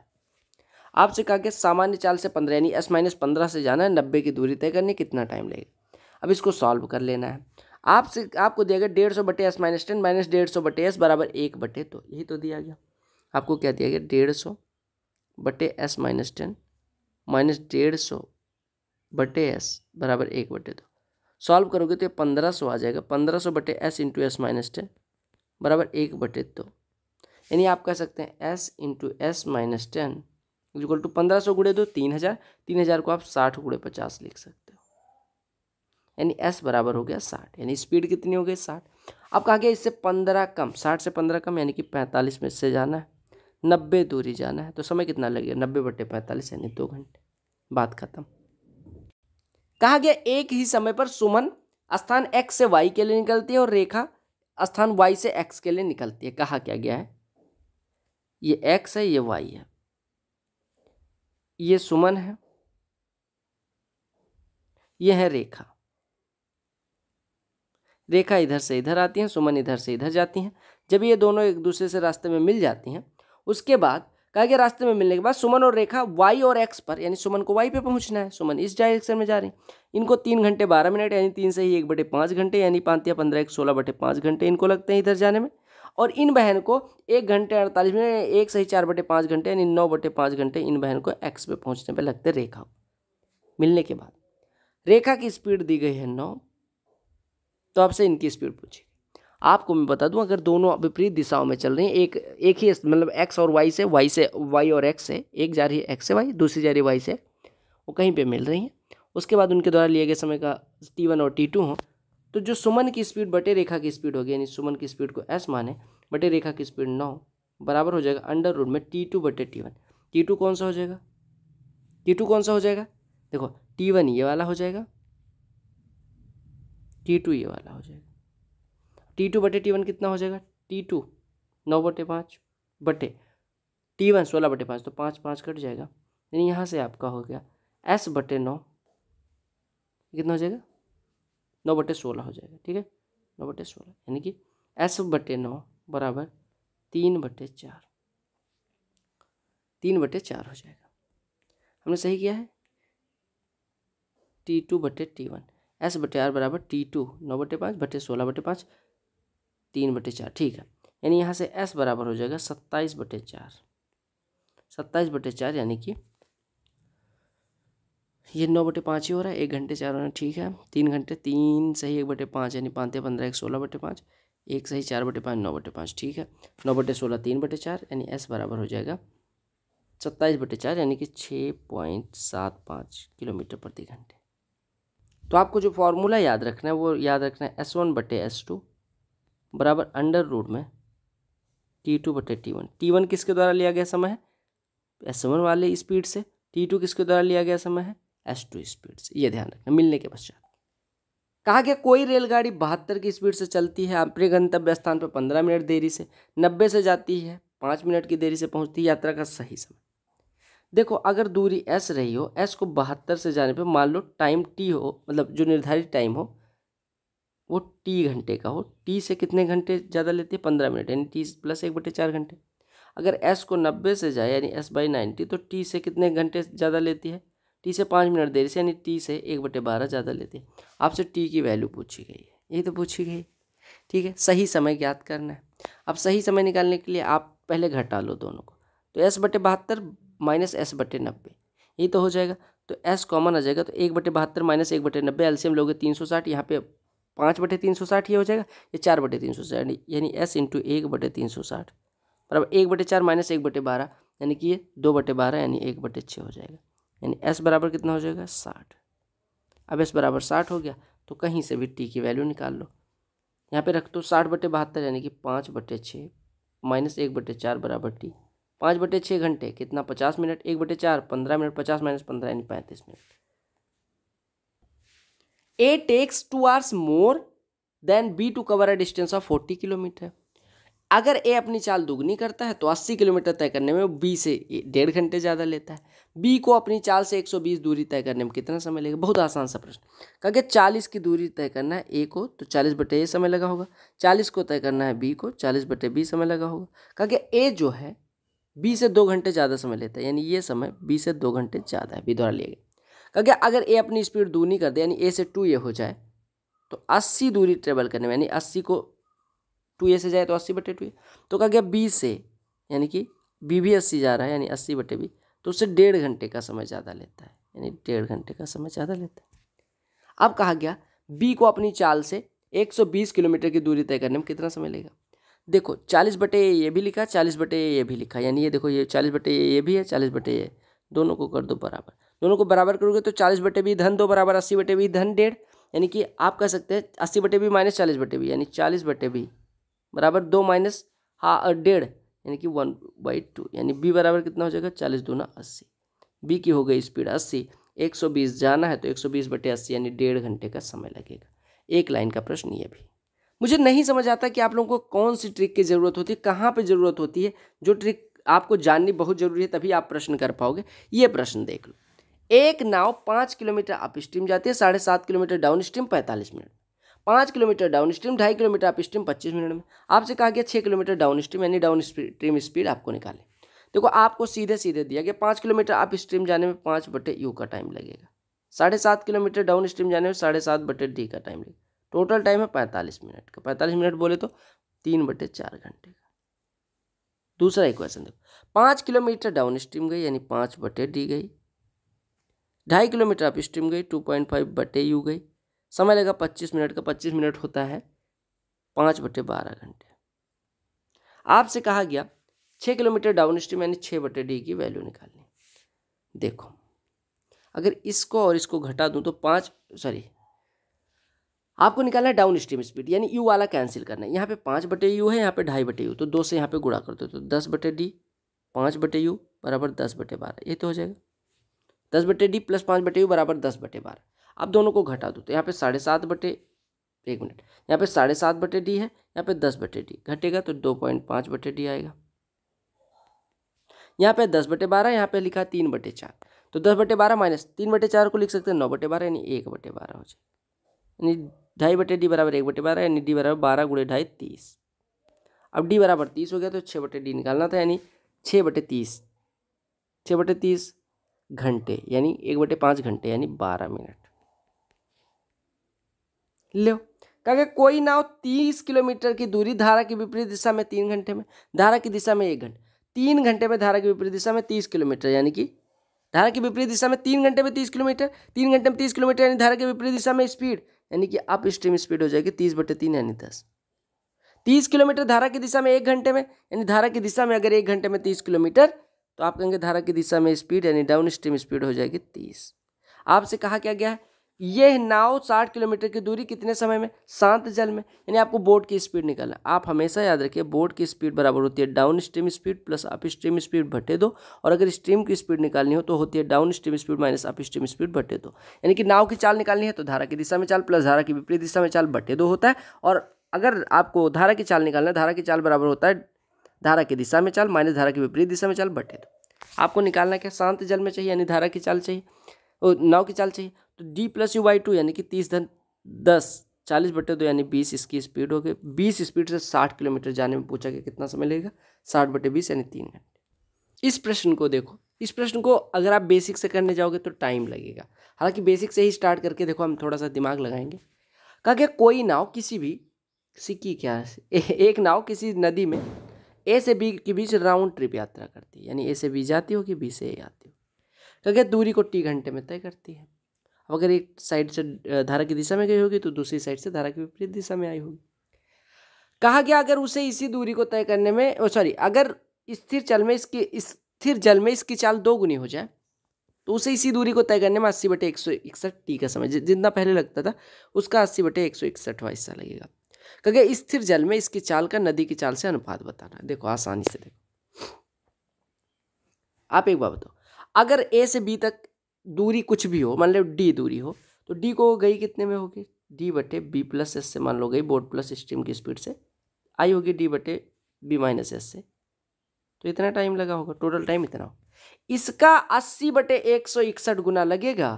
आपसे कहा कि सामान्य चाल से पंद्रह यानी एस माइनस पंद्रह से जाना है नब्बे की दूरी तय करनी कितना टाइम लगेगा अब इसको सॉल्व कर लेना है आपसे आपको दिया गया डेढ़ सौ बटे एस माइनस टेन माइनस डेढ़ सौ बटे एस बराबर एक बटे तो यही तो दिया गया आपको क्या दिया गया डेढ़ सौ बटे एस माइनस टेन माइनस डेढ़ सौ बटे एस बराबर एक बटे दो सॉल्व करोगे तो ये पंद्रह सौ आ जाएगा पंद्रह सौ बटे S into S minus ten बराबर एक बटे दो यानी आप कह सकते हैं S into S minus ten equal to पंद्रह सौ गुड़े दो तीन हज़ार तीन हज़ार को आप साठ गुड़े पचास लिख सकते हो यानी एस बराबर हो गया साठ यानी स्पीड कितनी हो गई साठ अब कहा गया इससे पंद्रह कम साठ से पंद्रह कम यानी कि पैंतालीस में से जाना है नब्बे दूरी जाना है तो समय कितना लगेगा नब्बे बटे पैंतालीस यानी दो घंटे बात खत्म कहा गया एक ही समय पर सुमन स्थान एक्स से वाई के लिए निकलती है और रेखा स्थान वाई से एक्स के लिए निकलती है कहा क्या गया है ये एक्स है ये वाई है ये सुमन है ये है रेखा रेखा इधर से इधर आती हैं सुमन इधर से इधर जाती हैं जब ये दोनों एक दूसरे से रास्ते में मिल जाती हैं उसके बाद कहा गया रास्ते में मिलने के बाद सुमन और रेखा वाई और एक्स पर यानी सुमन को वाई पे पहुंचना है सुमन इस डायरेक्शन में जा रही इनको तीन घंटे बारह मिनट यानी तीन से ही एक बटे पाँच घंटे यानी पाँच या पंद्रह एक सोलह बटे पाँच घंटे इनको लगते हैं इधर जाने में और इन बहन को एक घंटे अड़तालीस मिनट एक सही चार बटे पाँच घंटे यानी नौ बटे पाँच घंटे इन बहन को एक्स पे पहुँचने पर लगते रेखा मिलने के बाद रेखा की स्पीड दी गई है नौ तो आपसे इनकी स्पीड पूछी आपको मैं बता दूं अगर दोनों विपरीत दिशाओं में चल रही हैं एक एक ही मतलब एक्स और वाई से वाई से वाई और एक्स से एक जा रही है एक्स से वाई दूसरी जा रही है वाई से वो कहीं पर मिल रही हैं उसके बाद उनके द्वारा लिए गए समय का टी वन और टी टू हों तो जो सुमन की स्पीड बटे रेखा की स्पीड होगी यानी सुमन की स्पीड को एस माने बटे रेखा की स्पीड नौ बराबर हो जाएगा अंडर रूट में टी टू बटे टी वन टी टू कौन सा हो जाएगा टी टू कौन सा हो जाएगा देखो टी वन ये वाला हो जाएगा टी टू ये वाला हो जाएगा टी टू बटे टी वन कितना हो जाएगा टी टू नौ बटे पाँच बटे टी वन सोलह बटे पाँच तो पाँच पाँच कट जाएगा यानी यहाँ से आपका हो गया एस बटे नौ कितना हो जाएगा नौ बटे सोलह हो जाएगा ठीक है नौ बटे सोलह यानी कि एस बटे नौ बराबर तीन बटे चार तीन बटे चार हो जाएगा हमने सही किया है टी टू बटे टी वन एस बटे आर बराबर टी टू नौ बटे पाँच बटे सोलह बटे पाँच तीन बटे चार ठीक है यानी यहाँ से एस बराबर हो जाएगा सत्ताईस बटे चार सत्ताईस बटे चार यानी कि ये नौ बटे पाँच ही हो रहा है एक घंटे चार होना ठीक है तीन घंटे तीन सही एक बटे पाँच यानी पाँच पंद्रह एक सोलह बटे पाँच एक सही चार बटे पाँच नौ बटे पाँच ठीक है नौ बटे सोलह तीन बटे चार यानी एस बराबर हो जाएगा सत्ताईस बटे चार यानी कि छः पॉइंट सात पाँच किलोमीटर प्रति घंटे तो आपको जो फॉर्मूला याद रखना है वो याद रखना है एस वन बटे एस टू बराबर अंडर रूट में टी टू बटे टी वन टी वन किसके द्वारा लिया गया समय है एस वन वाले स्पीड से टी टू किसके द्वारा लिया गया समय है एस टू स्पीड से ये ध्यान रखना मिलने के पश्चात कहा गया कोई रेलगाड़ी बहत्तर की स्पीड से चलती है अपने गंतव्य स्थान पर पंद्रह मिनट देरी से नब्बे से जाती है पाँच मिनट की देरी से पहुंचती है यात्रा का सही समय देखो अगर दूरी एस रही हो एस को बहत्तर से जाने पर मान लो टाइम टी हो मतलब जो निर्धारित टाइम हो वो टी घंटे का हो टी से कितने घंटे ज़्यादा लेती है पंद्रह मिनट यानी टी प्लस एक बटे चार घंटे अगर एस को नब्बे से जाए यानी एस बाई नाइन्टी तो टी से कितने घंटे ज़्यादा लेती है टी से पाँच मिनट देर से यानी टी से एक बटे बारह ज़्यादा लेते हैं आपसे टी की वैल्यू पूछी गई है ये तो पूछी गई ठीक है सही समय ज्ञात करना है अब सही समय निकालने के लिए आप पहले घटा लो दोनों को तो एस बटे बहत्तर माइनस एस बटे नब्बे ये तो हो जाएगा तो एस कॉमन आ जाएगा तो एक बटे बहत्तर माइनस एक बटे नब्बे एल्सियम लोगे तीन सौ साठ यहाँ पे पाँच बटे तीन सौ साठ ये हो जाएगा ये चार बटे तीन सौ साठ यानी एस इंटू एक बटे तीन सौ साठ बराबर एक बटे चार माइनस एक बटे बारह यानी कि ये दो बटे बारह यानी एक बटे छः हो जाएगा यानी एस बराबर कितना हो जाएगा साठ अब एस बराबर साठ हो गया तो कहीं से भी टी की वैल्यू निकाल लो यहाँ पे रख दो तो साठ बटे बहत्तर यानी कि पाँच बटे छः माइनस एक बटे चार बराबर टी पाँच बटे छः घंटे कितना पचास मिनट एक बटे चार पंद्रह मिनट पचास माइनस पंद्रह यानी पैंतीस minute A takes two hours more than B to cover a distance of forty kilometre अगर ए अपनी चाल दुगनी करता है तो 80 किलोमीटर तय करने में बी से डेढ़ घंटे ज़्यादा लेता है बी को अपनी चाल से 120 दूरी तय करने में कितना समय लगेगा बहुत आसान सा प्रश्न क्योंकि गया चालीस की दूरी तय करना है ए को तो चालीस बटे ए समय लगा होगा चालीस को तय करना है बी को चालीस बटे बी समय लगा होगा क्योंकि ए जो है बी से दो घंटे ज़्यादा समय लेता है यानी ये समय बी से दो घंटे ज़्यादा है बी द्वारा लिया गया क्योंकि अगर ए अपनी स्पीड दूनी कर दे यानी ए से टू ए हो जाए तो अस्सी दूरी ट्रेवल करने में यानी अस्सी को टू ए से जाए तो अस्सी बटे टू ए तो कहा गया बी से यानी कि बी भी अस्सी जा रहा है यानी अस्सी बटे बी तो उससे डेढ़ घंटे का समय ज़्यादा लेता है यानी डेढ़ घंटे का समय ज़्यादा लेता है अब कहा गया बी को अपनी चाल से बीस किलोमीटर की दूरी तय करने में कितना समय लेगा देखो चालीस बटे ये भी लिखा चालीस बटे ये भी लिखा यानी ये देखो ये चालीस बटे ये भी है चालीस बटे ये दोनों को कर दो बराबर दोनों को बराबर करोगे तो चालीस बटे भी धन दो बराबर अस्सी बटे भी धन डेढ़ यानी कि आप कह सकते हैं अस्सी बटे भी माइनस चालीस बटे भी यानी चालीस बटे भी बराबर दो माइनस हा डेढ़ यानी कि वन बाई टू यानी बी बराबर कितना हो जाएगा चालीस दो ना अस्सी बी की हो गई स्पीड अस्सी एक सौ बीस जाना है तो एक सौ बीस बटे अस्सी यानी डेढ़ घंटे का समय लगेगा एक लाइन का प्रश्न ये भी मुझे नहीं समझ आता कि आप लोगों को कौन सी ट्रिक की ज़रूरत होती है कहाँ पर ज़रूरत होती है जो ट्रिक आपको जाननी बहुत ज़रूरी है तभी आप प्रश्न कर पाओगे ये प्रश्न देख लो एक नाव पाँच किलोमीटर अप स्ट्रीम जाती है साढ़े सात किलोमीटर डाउन स्ट्रीम पैंतालीस मिनट पाँच किलोमीटर डाउन स्ट्रीम ढाई किलोमीटर आप स्ट्रीम पच्चीस मिनट में आपसे कहा गया छः किलोमीटर डाउन स्ट्रीम यानी डाउन स्ट्रीम स्पीड आपको निकालें देखो आपको सीधे सीधे दिया गया पाँच किलोमीटर आप स्ट्रीम जाने में पाँच बटे यू का टाइम लगेगा साढ़े सात किलोमीटर डाउन स्ट्रीम जाने में साढ़े सात बटे डी का टाइम लगेगा टोटल टाइम है पैंतालीस मिनट का पैंतालीस मिनट बोले तो तीन बटे चार घंटे का दूसरा इक्वेशन देखो पाँच किलोमीटर डाउन स्ट्रीम गई यानी पाँच बटे डी गई ढाई किलोमीटर आप स्ट्रीम गई टू पॉइंट फाइव बटे यू गई समय लगेगा पच्चीस मिनट का पच्चीस मिनट होता है पाँच बटे बारह घंटे आपसे कहा गया छः किलोमीटर डाउन स्ट्रीम यानी छः बटे डी की वैल्यू निकालनी देखो अगर इसको और इसको घटा दूँ तो पाँच सॉरी आपको निकालना है डाउन स्ट्रीम स्पीड यानी यू वाला कैंसिल करना है यहाँ पे पाँच बटे यू है यहाँ पे ढाई बटे यू तो दो से यहाँ पे गुड़ा कर दो तो दस बटे डी पाँच बटे यू बराबर दस बटे बारह ये तो हो जाएगा दस बटे डी प्लस पाँच बटे यू बराबर दस बटे बारह अब दोनों को घटा दो तो यहाँ पे साढ़े सात बटे एक मिनट यहाँ पे साढ़े सात बटे डी है यहाँ पे दस बटे डी घटेगा तो दो पॉइंट पाँच बटे डी आएगा यहाँ पे दस बटे बारह यहाँ पे लिखा तीन बटे चार तो दस बटे बारह माइनस तीन बटे चार को लिख सकते हैं नौ बटे बारह यानी एक बटे बारह हो जाए यानी ढाई बटे डी बराबर एक बटे बारह यानी डी बराबर बारह गुड़े ढाई तीस अब डी बराबर तीस हो गया तो छः बटे डी निकालना था यानी छः बटे तीस छः बटे तीस घंटे यानी एक बटे पाँच घंटे यानी बारह मिनट लो कहा कोई नाव तीस किलोमीटर की दूरी धारा की विपरीत दिशा में तीन घंटे में धारा की दिशा में एक घंटे तीन घंटे में धारा की विपरीत दिशा में तीस किलोमीटर यानी कि धारा की विपरीत दिशा में तीन घंटे में तीस किलोमीटर तीन घंटे में तीस किलोमीटर यानी धारा की विपरीत दिशा में स्पीड यानी कि अप स्ट्रीम स्पीड हो जाएगी तीस बटे तीन यानी दस तीस किलोमीटर धारा की दिशा में एक घंटे में यानी धारा की दिशा में अगर एक घंटे में तीस किलोमीटर तो आप कहेंगे धारा की दिशा में स्पीड यानी डाउन स्ट्रीम स्पीड हो जाएगी तीस आपसे कहा क्या गया है ये नाव साठ किलोमीटर की दूरी कितने समय में शांत जल में यानी आपको बोट की स्पीड निकालना आप हमेशा याद रखिए बोट की स्पीड बराबर होती है downstream speed plus upstream speed भटे दो और अगर स्ट्रीम की स्पीड निकालनी हो तो होती है downstream speed minus upstream speed बटे दो यानी कि नाव की चाल निकालनी है तो धारा की दिशा में चाल प्लस धारा की विपरीत दिशा में चाल बटे दो होता है और अगर आपको धारा की चाल निकालना है धारा की चाल बराबर होता है धारा की दिशा में चाल माइनस धारा की विपरीत दिशा में चाल बटे दो आपको निकालना क्या शांत जल में चाहिए यानी धारा की चाल चाहिए नाव की चाल चाहिए तो D plus U by two यानी कि तीस धन दस चालीस बटे दो यानी बीस इसकी स्पीड हो गई बीस स्पीड से साठ किलोमीटर जाने में पूछा गया कितना समय लगेगा साठ बटे बीस यानी तीन घंटे इस प्रश्न को देखो इस प्रश्न को अगर आप बेसिक से करने जाओगे तो टाइम लगेगा हालांकि बेसिक से ही स्टार्ट करके देखो हम थोड़ा सा दिमाग लगाएंगे कहा गया कोई नाव किसी भी सिक्की क्या [LAUGHS] एक नाव किसी नदी में ए से बी के बीच राउंड ट्रिप यात्रा करती है यानी ए से बी जाती होगी बी से ए आती होगी कहा गया दूरी को टी घंटे में तय करती है अब अगर एक साइड से धारा की दिशा में गई होगी तो दूसरी साइड से धारा की विपरीत दिशा में आई होगी कहा गया अगर उसे इसी दूरी को तय करने में सॉरी अगर स्थिर चल में इसकी स्थिर जल में इसकी चाल दो गुनी हो जाए तो उसे इसी दूरी को तय करने में अस्सी बटे एक सौ इकसठ टी का समय जितना पहले लगता था उसका अस्सी बटे एक सौ वाई हिस्सा लगेगा क्योंकि स्थिर जल में इसकी चाल का नदी की चाल से अनुपात बताना देखो आसानी से देखो आप एक बात बताओ अगर ए से बी तक दूरी कुछ भी हो मान लो डी दूरी हो तो डी को गई कितने में होगी डी बटे बी प्लस एस से मान लो गई बोर्ड प्लस स्ट्रीम की स्पीड से आई होगी डी बटे बी माइनस एस से तो इतना टाइम लगा होगा टोटल टाइम इतना हो इसका अस्सी बटे एक सौ इकसठ गुना लगेगा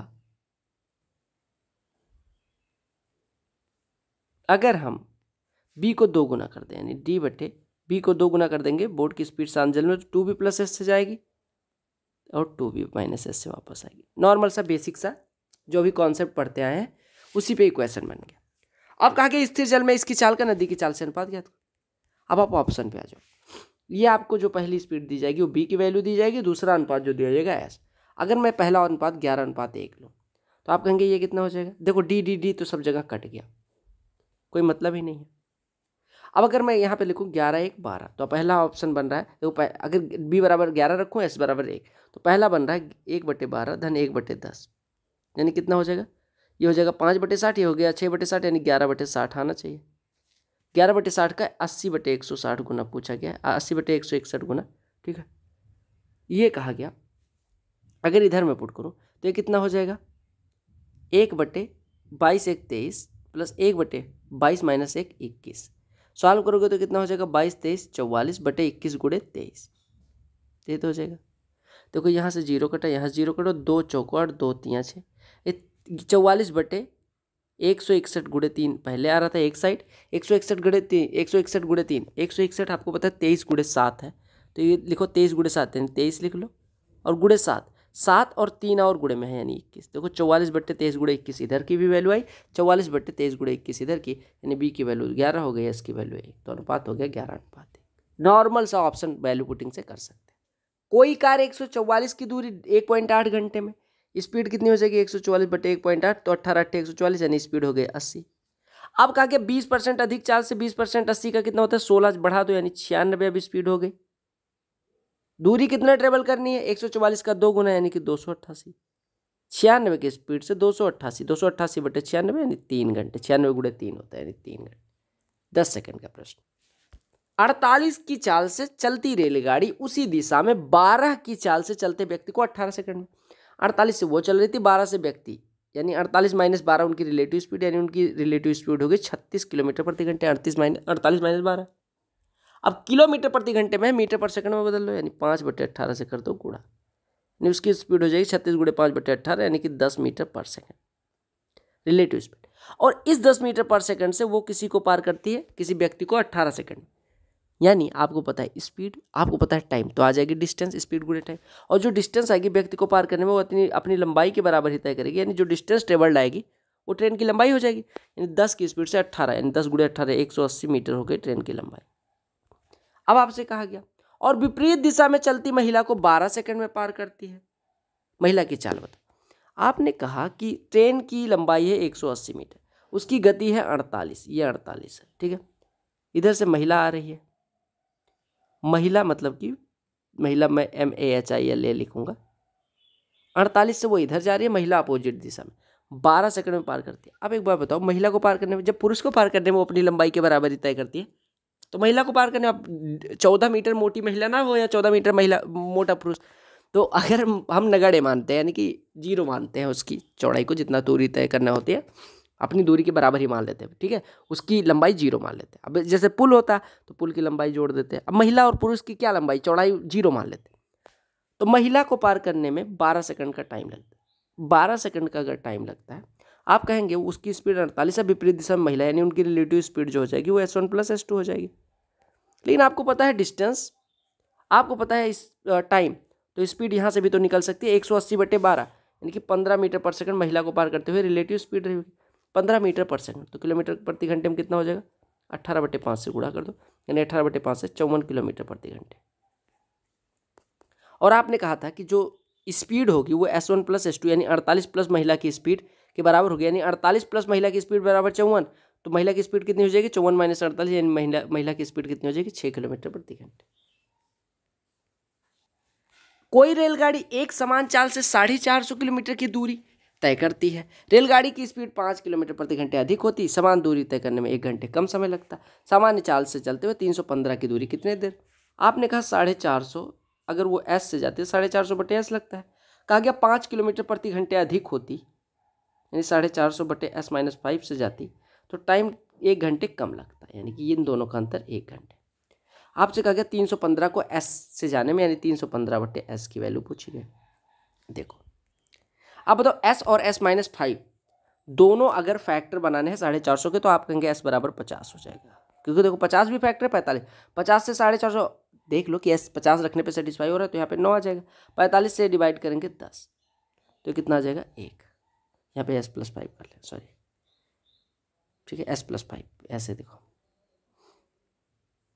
अगर हम बी को दो गुना कर दें यानी डी बटे बी को दो गुना कर देंगे बोर्ड की स्पीड सांजल में तो टू बी प्लस एस से जाएगी और टू बी माइनस एस से वापस आएगी नॉर्मल सा बेसिक सा जो भी कॉन्सेप्ट पढ़ते आए हैं उसी पे इक्वेशन बन गया अब कहा कि स्थिर जल में इसकी चाल का नदी की चाल से अनुपात ज्ञात अब आप ऑप्शन पे आ जाओ ये आपको जो पहली स्पीड दी जाएगी वो बी की वैल्यू दी जाएगी दूसरा अनुपात जो दिया जाएगा एस अगर मैं पहला अनुपात ग्यारह अनुपात एक लूँ तो आप कहेंगे ये कितना हो जाएगा देखो डी डी डी तो सब जगह कट गया कोई मतलब ही नहीं है अब अगर मैं यहाँ पे लिखूँ ग्यारह एक बारह तो पहला ऑप्शन बन रहा है तो अगर बी बराबर ग्यारह रखूँ एस बराबर एक तो पहला बन रहा है एक बटे बारह धन एक बटे दस यानी कितना हो जाएगा ये हो जाएगा पाँच बटे साठ ये हो गया छः बटे साठ यानी ग्यारह बटे साठ आना चाहिए ग्यारह बटे साठ का अस्सी बटे एक सौ साठ गुना पूछा गया अस्सी बटे एक सौ इकसठ गुना ठीक है ये कहा गया अगर इधर मैं पुट करूँ तो ये कितना हो जाएगा एक बटे बाईस एक तेईस प्लस एक बटे बाईस माइनस एक इक्कीस सॉल्व करोगे तो कितना हो जाएगा बाईस तेईस चौवालीस बटे इक्कीस गुड़े तेईस ये तो हो जाएगा देखो यहाँ से जीरो कटा यहाँ से जीरो कटो दो चौको और दो तिया छः चौवालीस बटे एक सौ इकसठ गुड़े तीन पहले आ रहा था एक साइड एक सौ इकसठ गुड़े तीन एक सौ इकसठ गुड़े तीन एक सौ इकसठ आपको पता है तेईस गुड़े सात है तो ये लिखो तेईस गुड़े सात तेईस लिख लो और गुड़े सात सात और तीन और गुड़े में है यानी इक्कीस देखो चौवालीस बट्टे तेईस गुड़े इक्कीस इधर की भी वैल्यू आई चौवालीस बट्टे तेईस गुड़े इक्कीस इधर की यानी बी की वैल्यू ग्यारह हो गई एस की वैल्यू एक तो अनुपात हो गया ग्यारह अनुपात एक नॉर्मल सा ऑप्शन वैल्यू पुटिंग से कर सकते हैं कोई कार एक की दूरी एक घंटे में स्पीड कितनी हो जाएगी एक सौ चौवालीस बटे एक पॉइंट आठ तो अट्ठारह अट्ठे एक सौ चौवालीस यानी स्पीड हो गई अस्सी अब कहा गया बीस परसेंट अधिक चार्ज से बीस परसेंट अस्सी का कितना होता है सोलह बढ़ा दो यानी छियानबे अभी स्पीड हो गई दूरी कितना ट्रेवल करनी है 144 का दो गुना यानी कि दो सौ अट्ठासी छियानवे की स्पीड से दो सौ अट्ठासी दो सौ अट्ठासी बटे छियानवे यानी तीन घंटे छियानवे गुड़े तीन होता है यानी तीन घंटे दस सेकंड का प्रश्न अड़तालीस की चाल से चलती रेलगाड़ी उसी दिशा में बारह की चाल से चलते व्यक्ति को अट्ठारह सेकंड में अड़तालीस से वो चल रही थी बारह से व्यक्ति यानी अड़तालीस माइनस बारह उनकी रिलेटिव स्पीड यानी उनकी रिलेटिव स्पीड होगी छत्तीस किलोमीटर प्रति घंटे अड़तीस माइनस अड़तालीस माइनस बारह अब किलोमीटर प्रति घंटे में मीटर पर सेकंड में बदल लो यानी पाँच बटे अट्ठारह से कर दो गुड़ा यानी उसकी स्पीड हो जाएगी छत्तीस गुड़े पाँच बटे अट्ठारह यानी कि दस मीटर पर सेकंड रिलेटिव स्पीड और इस दस मीटर पर सेकंड से वो किसी को पार करती है किसी व्यक्ति को अट्ठारह सेकंड यानी आपको पता है स्पीड आपको पता है टाइम तो आ जाएगी डिस्टेंस स्पीड गुड़े टाइम और जो डिस्टेंस आएगी व्यक्ति को पार करने में वो अपनी अपनी लंबाई के बराबर ही तय करेगी यानी जो डिस्टेंस ट्रेवल्ड आएगी वो ट्रेन की लंबाई हो जाएगी यानी दस की स्पीड से अट्ठारह यानी दस गुड़े अट्ठारह एक सौ अस्सी मीटर हो गई ट्रेन की लंबाई अब आपसे कहा गया और विपरीत दिशा में चलती महिला को बारह सेकंड में पार करती है महिला की चाल बताओ आपने कहा कि ट्रेन की लंबाई है 180 मीटर उसकी गति है 48 ये 48 है ठीक है इधर से महिला आ रही है महिला मतलब कि महिला मैं M A H I L A लिखूंगा अड़तालीस से वो इधर जा रही है महिला अपोजिट दिशा में बारह सेकंड में पार करती है अब एक बार बताओ महिला को पार करने में जब पुरुष को पार करने में वो अपनी लंबाई के बराबर ही तय करती है तो महिला को पार करने आप चौदह मीटर मोटी महिला ना हो या चौदह मीटर महिला मोटा पुरुष तो अगर हम नगड़े मानते हैं यानी कि जीरो मानते हैं उसकी चौड़ाई को जितना दूरी तय करना होती है अपनी दूरी के बराबर ही मान लेते हैं ठीक है उसकी लंबाई जीरो मान लेते हैं अब जैसे पुल होता तो पुल की लंबाई जोड़ देते हैं अब महिला और पुरुष की क्या लंबाई चौड़ाई जीरो मान लेते हैं तो महिला को पार करने में बारह सेकंड का टाइम लगता है बारह सेकंड का अगर टाइम लगता है आप कहेंगे उसकी स्पीड अड़तालीस है विपरीत दिशा में महिला यानी उनकी रिलेटिव स्पीड जो हो जाएगी वो S one plus S two हो जाएगी लेकिन आपको पता है डिस्टेंस आपको पता है इस टाइम तो स्पीड यहाँ से भी तो निकल सकती है एक सौ अस्सी बटे बारह यानी कि पंद्रह मीटर पर सेकंड महिला को पार करते हुए रिलेटिव स्पीड रहेगी पंद्रह मीटर पर सेकंड तो किलोमीटर प्रति घंटे में कितना हो जाएगा अट्ठारह बटे पाँच से गुणा कर दो यानी अट्ठारह बटे पाँच से चौवन किलोमीटर प्रति घंटे और आपने कहा था कि जो स्पीड होगी वो S one plus S two यानी अड़तालीस प्लस महिला की स्पीड के बराबर होगी यानी अड़तालीस प्लस महिला की स्पीड बराबर चौवन तो महिला की स्पीड कितनी हो जाएगी चौवन माइनस अड़तालीस यानी महिला महिला की स्पीड कितनी हो जाएगी छः किलोमीटर प्रति घंटे कोई रेलगाड़ी एक समान चाल से साढ़े चार सौ किलोमीटर की दूरी तय करती है रेलगाड़ी की स्पीड पाँच किलोमीटर प्रति घंटे अधिक होती समान दूरी तय करने में एक घंटे कम समय लगता सामान्य चाल से चलते हुए तीन सौ पंद्रह की दूरी कितने देर आपने कहा साढ़े चार सौ अगर वो एस से जाती है साढ़े चार सौ बटे एस लगता है कहा गया पाँच किलोमीटर प्रति घंटे अधिक होती यानी साढ़े चार सौ बटे एस माइनस फाइव से जाती तो टाइम एक घंटे कम लगता है यानी कि इन दोनों का अंतर एक घंटे आपसे कहा गया तीन सौ पंद्रह को एस से जाने में यानी तीन सौ पंद्रह बटे एस की वैल्यू पूछी गई देखो आप बताओ एस और एस माइनस फाइव दोनों अगर फैक्टर बनाने हैं साढ़े चार सौ के तो आप कहेंगे एस बराबर पचास हो जाएगा क्योंकि देखो पचास भी फैक्टर है पैंतालीस पचास से साढ़े चार सौ देख लो कि एस पचास रखने पे सेटिस्फाई हो रहा है तो यहाँ पे नौ आ जाएगा पैंतालीस से डिवाइड करेंगे दस तो कितना आ जाएगा एक यहाँ पे एस प्लस फाइव कर लें सॉरी ठीक है एस प्लस फाइव ऐसे देखो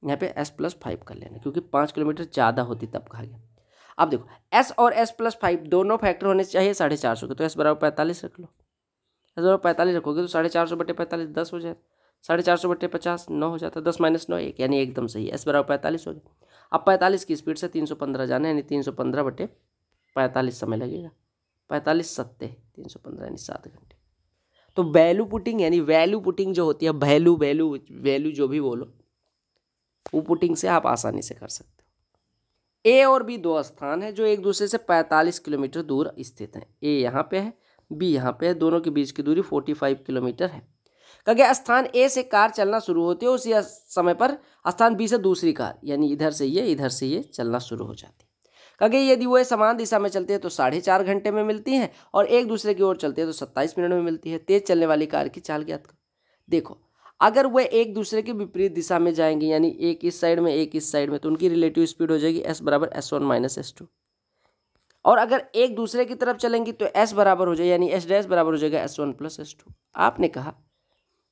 यहाँ पे एस प्लस फाइव कर लेना क्योंकि पाँच किलोमीटर ज़्यादा होती तब कहा गया अब देखो एस और एस प्लस फाइव दोनों फैक्टर होने चाहिए साढ़े चार सौ के तो एस बराबर पैंतालीस रख लो एस बराबर पैंतालीस रखोगे तो साढ़े चार सौ बटे पैंतालीस दस हो जाए साढ़े चार सौ बटे पचास नौ हो जाता है दस माइनस नौ एक यानी एकदम सही एस बराबर पैंतालीस हो गया अब पैंतालीस की स्पीड से तीन सौ पंद्रह जाना यानी तीन सौ पंद्रह बटे पैंतालीस समय लगेगा पैंतालीस सत्ते तीन सौ पंद्रह यानी सात घंटे तो वैल्यू पुटिंग यानी वैल्यू पुटिंग जो होती है वैल्यू वैल्यू वैल्यू जो भी बोलो वो पुटिंग से आप आसानी से कर सकते हो ए और बी दो स्थान है जो एक दूसरे से 45 किलोमीटर दूर स्थित हैं ए यहाँ पे है बी यहाँ पे है दोनों के बीच की दूरी 45 किलोमीटर है क्योंकि स्थान ए से कार चलना शुरू होती है उसी समय पर स्थान बी से दूसरी कार यानी इधर से ये इधर से ये चलना शुरू हो जाती है कगे यदि वह समान दिशा में चलती है तो साढ़े चार घंटे में मिलती हैं और एक दूसरे की ओर चलती है तो सत्ताईस मिनट में मिलती है तेज चलने वाली कार की चाल ज्ञात करो देखो अगर वह एक दूसरे के विपरीत दिशा में जाएंगे यानी एक इस साइड में एक इस साइड में तो उनकी रिलेटिव स्पीड हो जाएगी एस बराबर S one minus S two और अगर एक दूसरे की तरफ चलेंगी तो एस बराबर हो जाए यानी एस डैश बराबर हो जाएगा S one plus S two आपने कहा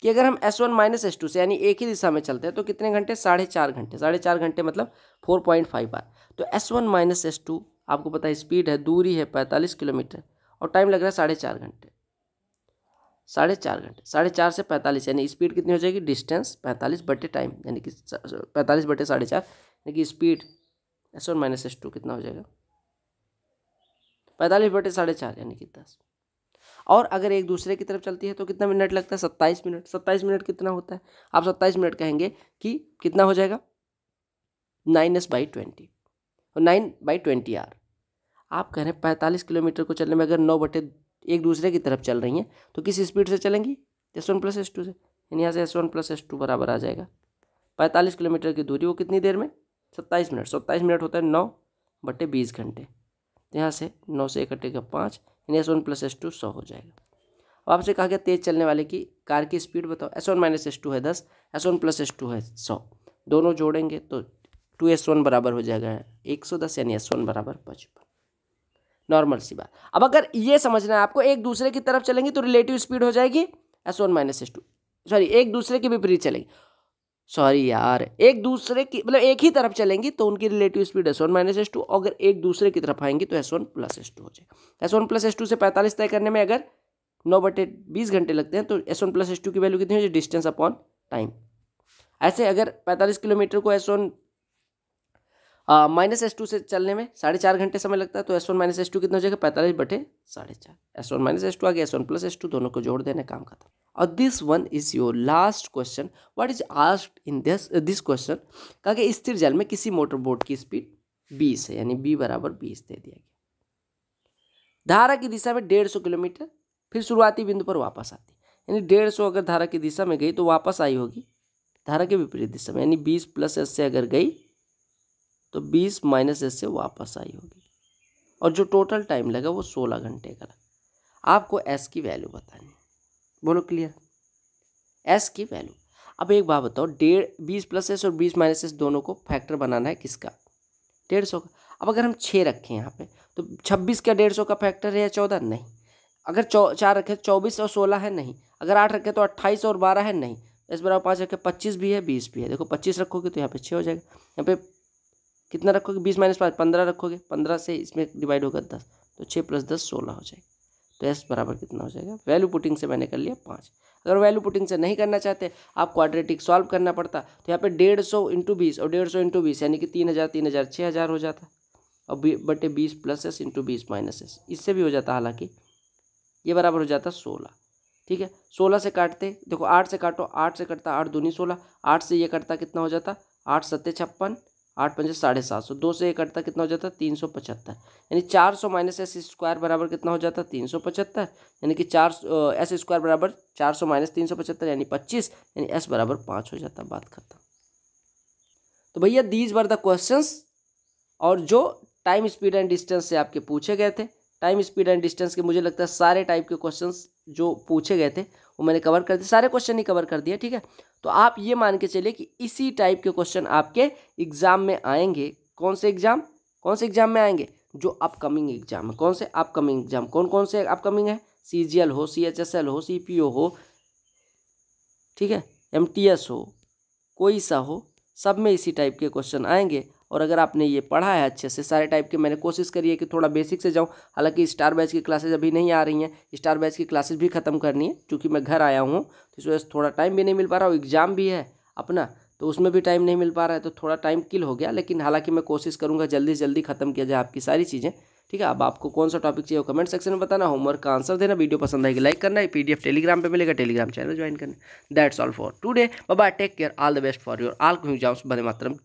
कि अगर हम S one minus S two से यानी एक ही दिशा में चलते हैं तो कितने घंटे साढ़े चार घंटे साढ़े चार घंटे मतलब फोर पॉइंट फाइव बार तो S one minus S two आपको पता है स्पीड है दूरी है पैंतालीस किलोमीटर और टाइम लग रहा है साढ़े चार घंटे साढ़े चार घंटे साढ़े चार से पैंतालीस यानी स्पीड कितनी हो जाएगी डिस्टेंस पैंतालीस बटे टाइम यानी कि पैंतालीस बटे साढ़े चार यानी कि speed S one minus S two कितना हो जाएगा पैंतालीस बटे साढ़े चार यानी कि दस और अगर एक दूसरे की तरफ चलती है तो कितना मिनट लगता है सत्ताईस मिनट सत्ताईस मिनट कितना होता है आप सत्ताईस मिनट कहेंगे कि कितना हो जाएगा नाइन एस बाई ट्वेंटी और नाइन बाई ट्वेंटी आर आप कह रहे हैं पैंतालीस किलोमीटर को चलने में अगर नौ बटे एक दूसरे की तरफ चल रही हैं तो किस स्पीड से चलेंगी S one plus S two से यानी यहाँ से S one plus S two बराबर आ जाएगा पैंतालीस किलोमीटर की दूरी वो कितनी देर में सत्ताईस मिनट सत्ताईस मिनट होता है नौ बटे बीस घंटे यहाँ से नौ से इकट्ठे का पाँच यानी S one plus S two सौ हो जाएगा अब आपसे कहा गया तेज़ चलने वाले की कार की स्पीड बताओ S one minus S two है दस S one plus S two है सौ दोनों जोड़ेंगे तो टू एस वन बराबर हो जाएगा एक सौ दस यानी एस वन बराबर पचपन नॉर्मल सी बात अब अगर ये समझना है आपको एक दूसरे की तरफ चलेंगे तो रिलेटिव स्पीड हो जाएगी S one minus S two sorry एक दूसरे के विपरीत चलेगी सॉरी यार एक दूसरे की मतलब एक ही तरफ चलेंगी तो उनकी relative speed S one minus S two अगर एक दूसरे की तरफ आएंगी तो S one plus S two हो जाए S one plus S two से पैंतालीस तय करने में अगर नौ बटे बीस घंटे लगते हैं तो S one plus S two की वैल्यू कितनी हो जाए डिस्टेंस अपॉन टाइम ऐसे अगर पैंतालीस किलोमीटर को S one minus S two से चलने में साढ़े चार घंटे समय लगता है तो S one minus S two कितना हो जाएगा पैंतालीस बटे साढ़े चार S one minus S two आगे S one plus S two दोनों को जोड़ देने काम खत्म और this one is your last question what is asked in this this question कहा कि स्थिर जल में किसी मोटर बोट की स्पीड बीस है यानी बी बराबर बीस दे दिया गया धारा की दिशा में डेढ़ सौ किलोमीटर फिर शुरुआती बिंदु पर वापस आती यानी डेढ़ सौ अगर धारा की दिशा में गई तो वापस आई होगी धारा के विपरीत दिशा में यानी बीस प्लस एस से अगर गई तो बीस माइनस एस से वापस आई होगी और जो टोटल टाइम लगा वो सोलह घंटे का लगा आपको एस की वैल्यू बतानी बोलो क्लियर एस की वैल्यू अब एक बात बताओ डेढ़ बीस प्लस एस और बीस माइनस एस दोनों को फैक्टर बनाना है किसका डेढ़ सौ का अब अगर हम छः रखें यहाँ पे तो छब्बीस का डेढ़ सौ का फैक्टर है या चौदह नहीं अगर चौ चार रखें तो चौबीस और सोलह है नहीं अगर आठ रखें तो अट्ठाईस और बारह है नहीं दस बराबर पाँच रखें पच्चीस भी है बीस भी है देखो पच्चीस रखोगे तो यहाँ पर छः हो जाएगा यहाँ पे कितना रखोगे बीस माइनस पाँच पंद्रह रखोगे पंद्रह से इसमें डिवाइड होगा दस तो छः प्लस दस सोलह हो जाएगा तो एस बराबर कितना हो जाएगा वैल्यू पुटिंग से मैंने कर लिया पाँच अगर वैल्यू पुटिंग से नहीं करना चाहते आप क्वाड्रेटिक सॉल्व करना पड़ता तो यहाँ पे डेढ़ सौ इंटू बीस और डेढ़ सौ इंटू बीस यानी कि तीन हज़ार तीन हज़ार छः हज़ार हो जाता और बी बटे बीस प्लस एस इंटू बीस माइनस एस इससे भी हो जाता हालांकि ये बराबर हो जाता सोलह ठीक है सोलह से काटते देखो आठ से काटो आठ से कटता आठ दूनी सोलह आठ से ये कटता कितना हो जाता आठ सत्ते छप्पन आठ पंजे साढ़े सात सौ दो से एक हटता कितना हो जाता है तीन सौ पचहत्तर यानी चार सौ माइनस एस स्क्वायर बराबर कितना हो जाता है तीन सौ पचहत्तर यानी कि चार एस स्क्वायर बराबर चार सौ माइनस तीन सौ पचहत्तर यानी पच्चीस यानी एस बराबर पाँच हो जाता बात खत्म तो भैया दीज वर द क्वेश्चन और जो टाइम स्पीड एंड डिस्टेंस से आपके पूछे गए थे टाइम स्पीड एंड डिस्टेंस के मुझे लगता है सारे टाइप के क्वेश्चन जो पूछे गए थे वो मैंने कवर कर दिया सारे क्वेश्चन ही कवर कर दिया ठीक है तो आप ये मान के चलिए कि इसी टाइप के क्वेश्चन आपके एग्ज़ाम में आएंगे कौन से एग्ज़ाम कौन से एग्ज़ाम में आएंगे जो अपकमिंग एग्ज़ाम है कौन से अपकमिंग एग्ज़ाम कौन कौन से अपकमिंग है सी जी एल हो सी एच एस एल हो सी पी ओ हो ठीक है एम टी एस हो कोई सा हो सब में इसी टाइप के क्वेश्चन आएंगे और अगर आपने ये पढ़ा है अच्छे से सारे टाइप के मैंने कोशिश करी है कि थोड़ा बेसिक से जाऊँ हालांकि स्टार बैच की क्लासेज अभी नहीं आ रही हैं स्टार बैच की क्लासेज भी खत्म करनी है चूँकि मैं घर आया हूँ तो इस वजह से थोड़ा टाइम भी नहीं मिल पा रहा और एग्ज़ाम भी है अपना तो उसमें भी टाइम नहीं मिल पा रहा है तो थोड़ा टाइम किल हो गया लेकिन हालांकि मैं कोशिश करूँगा जल्दी से जल्दी खत्म किया जाए आपकी सारी चीज़ें ठीक है अब आपको कौन सा टॉपिक चाहिए कमेंट सेक्शन में बताना होमवर्क का आंसर देना वीडियो पसंद आएगी लाइक करना एफ टेलीग्राम पर मिलेगा टेलीग्राम चैनल ज्वाइन करना that's all for today bye take care all the best for your all कुछ बने मात्र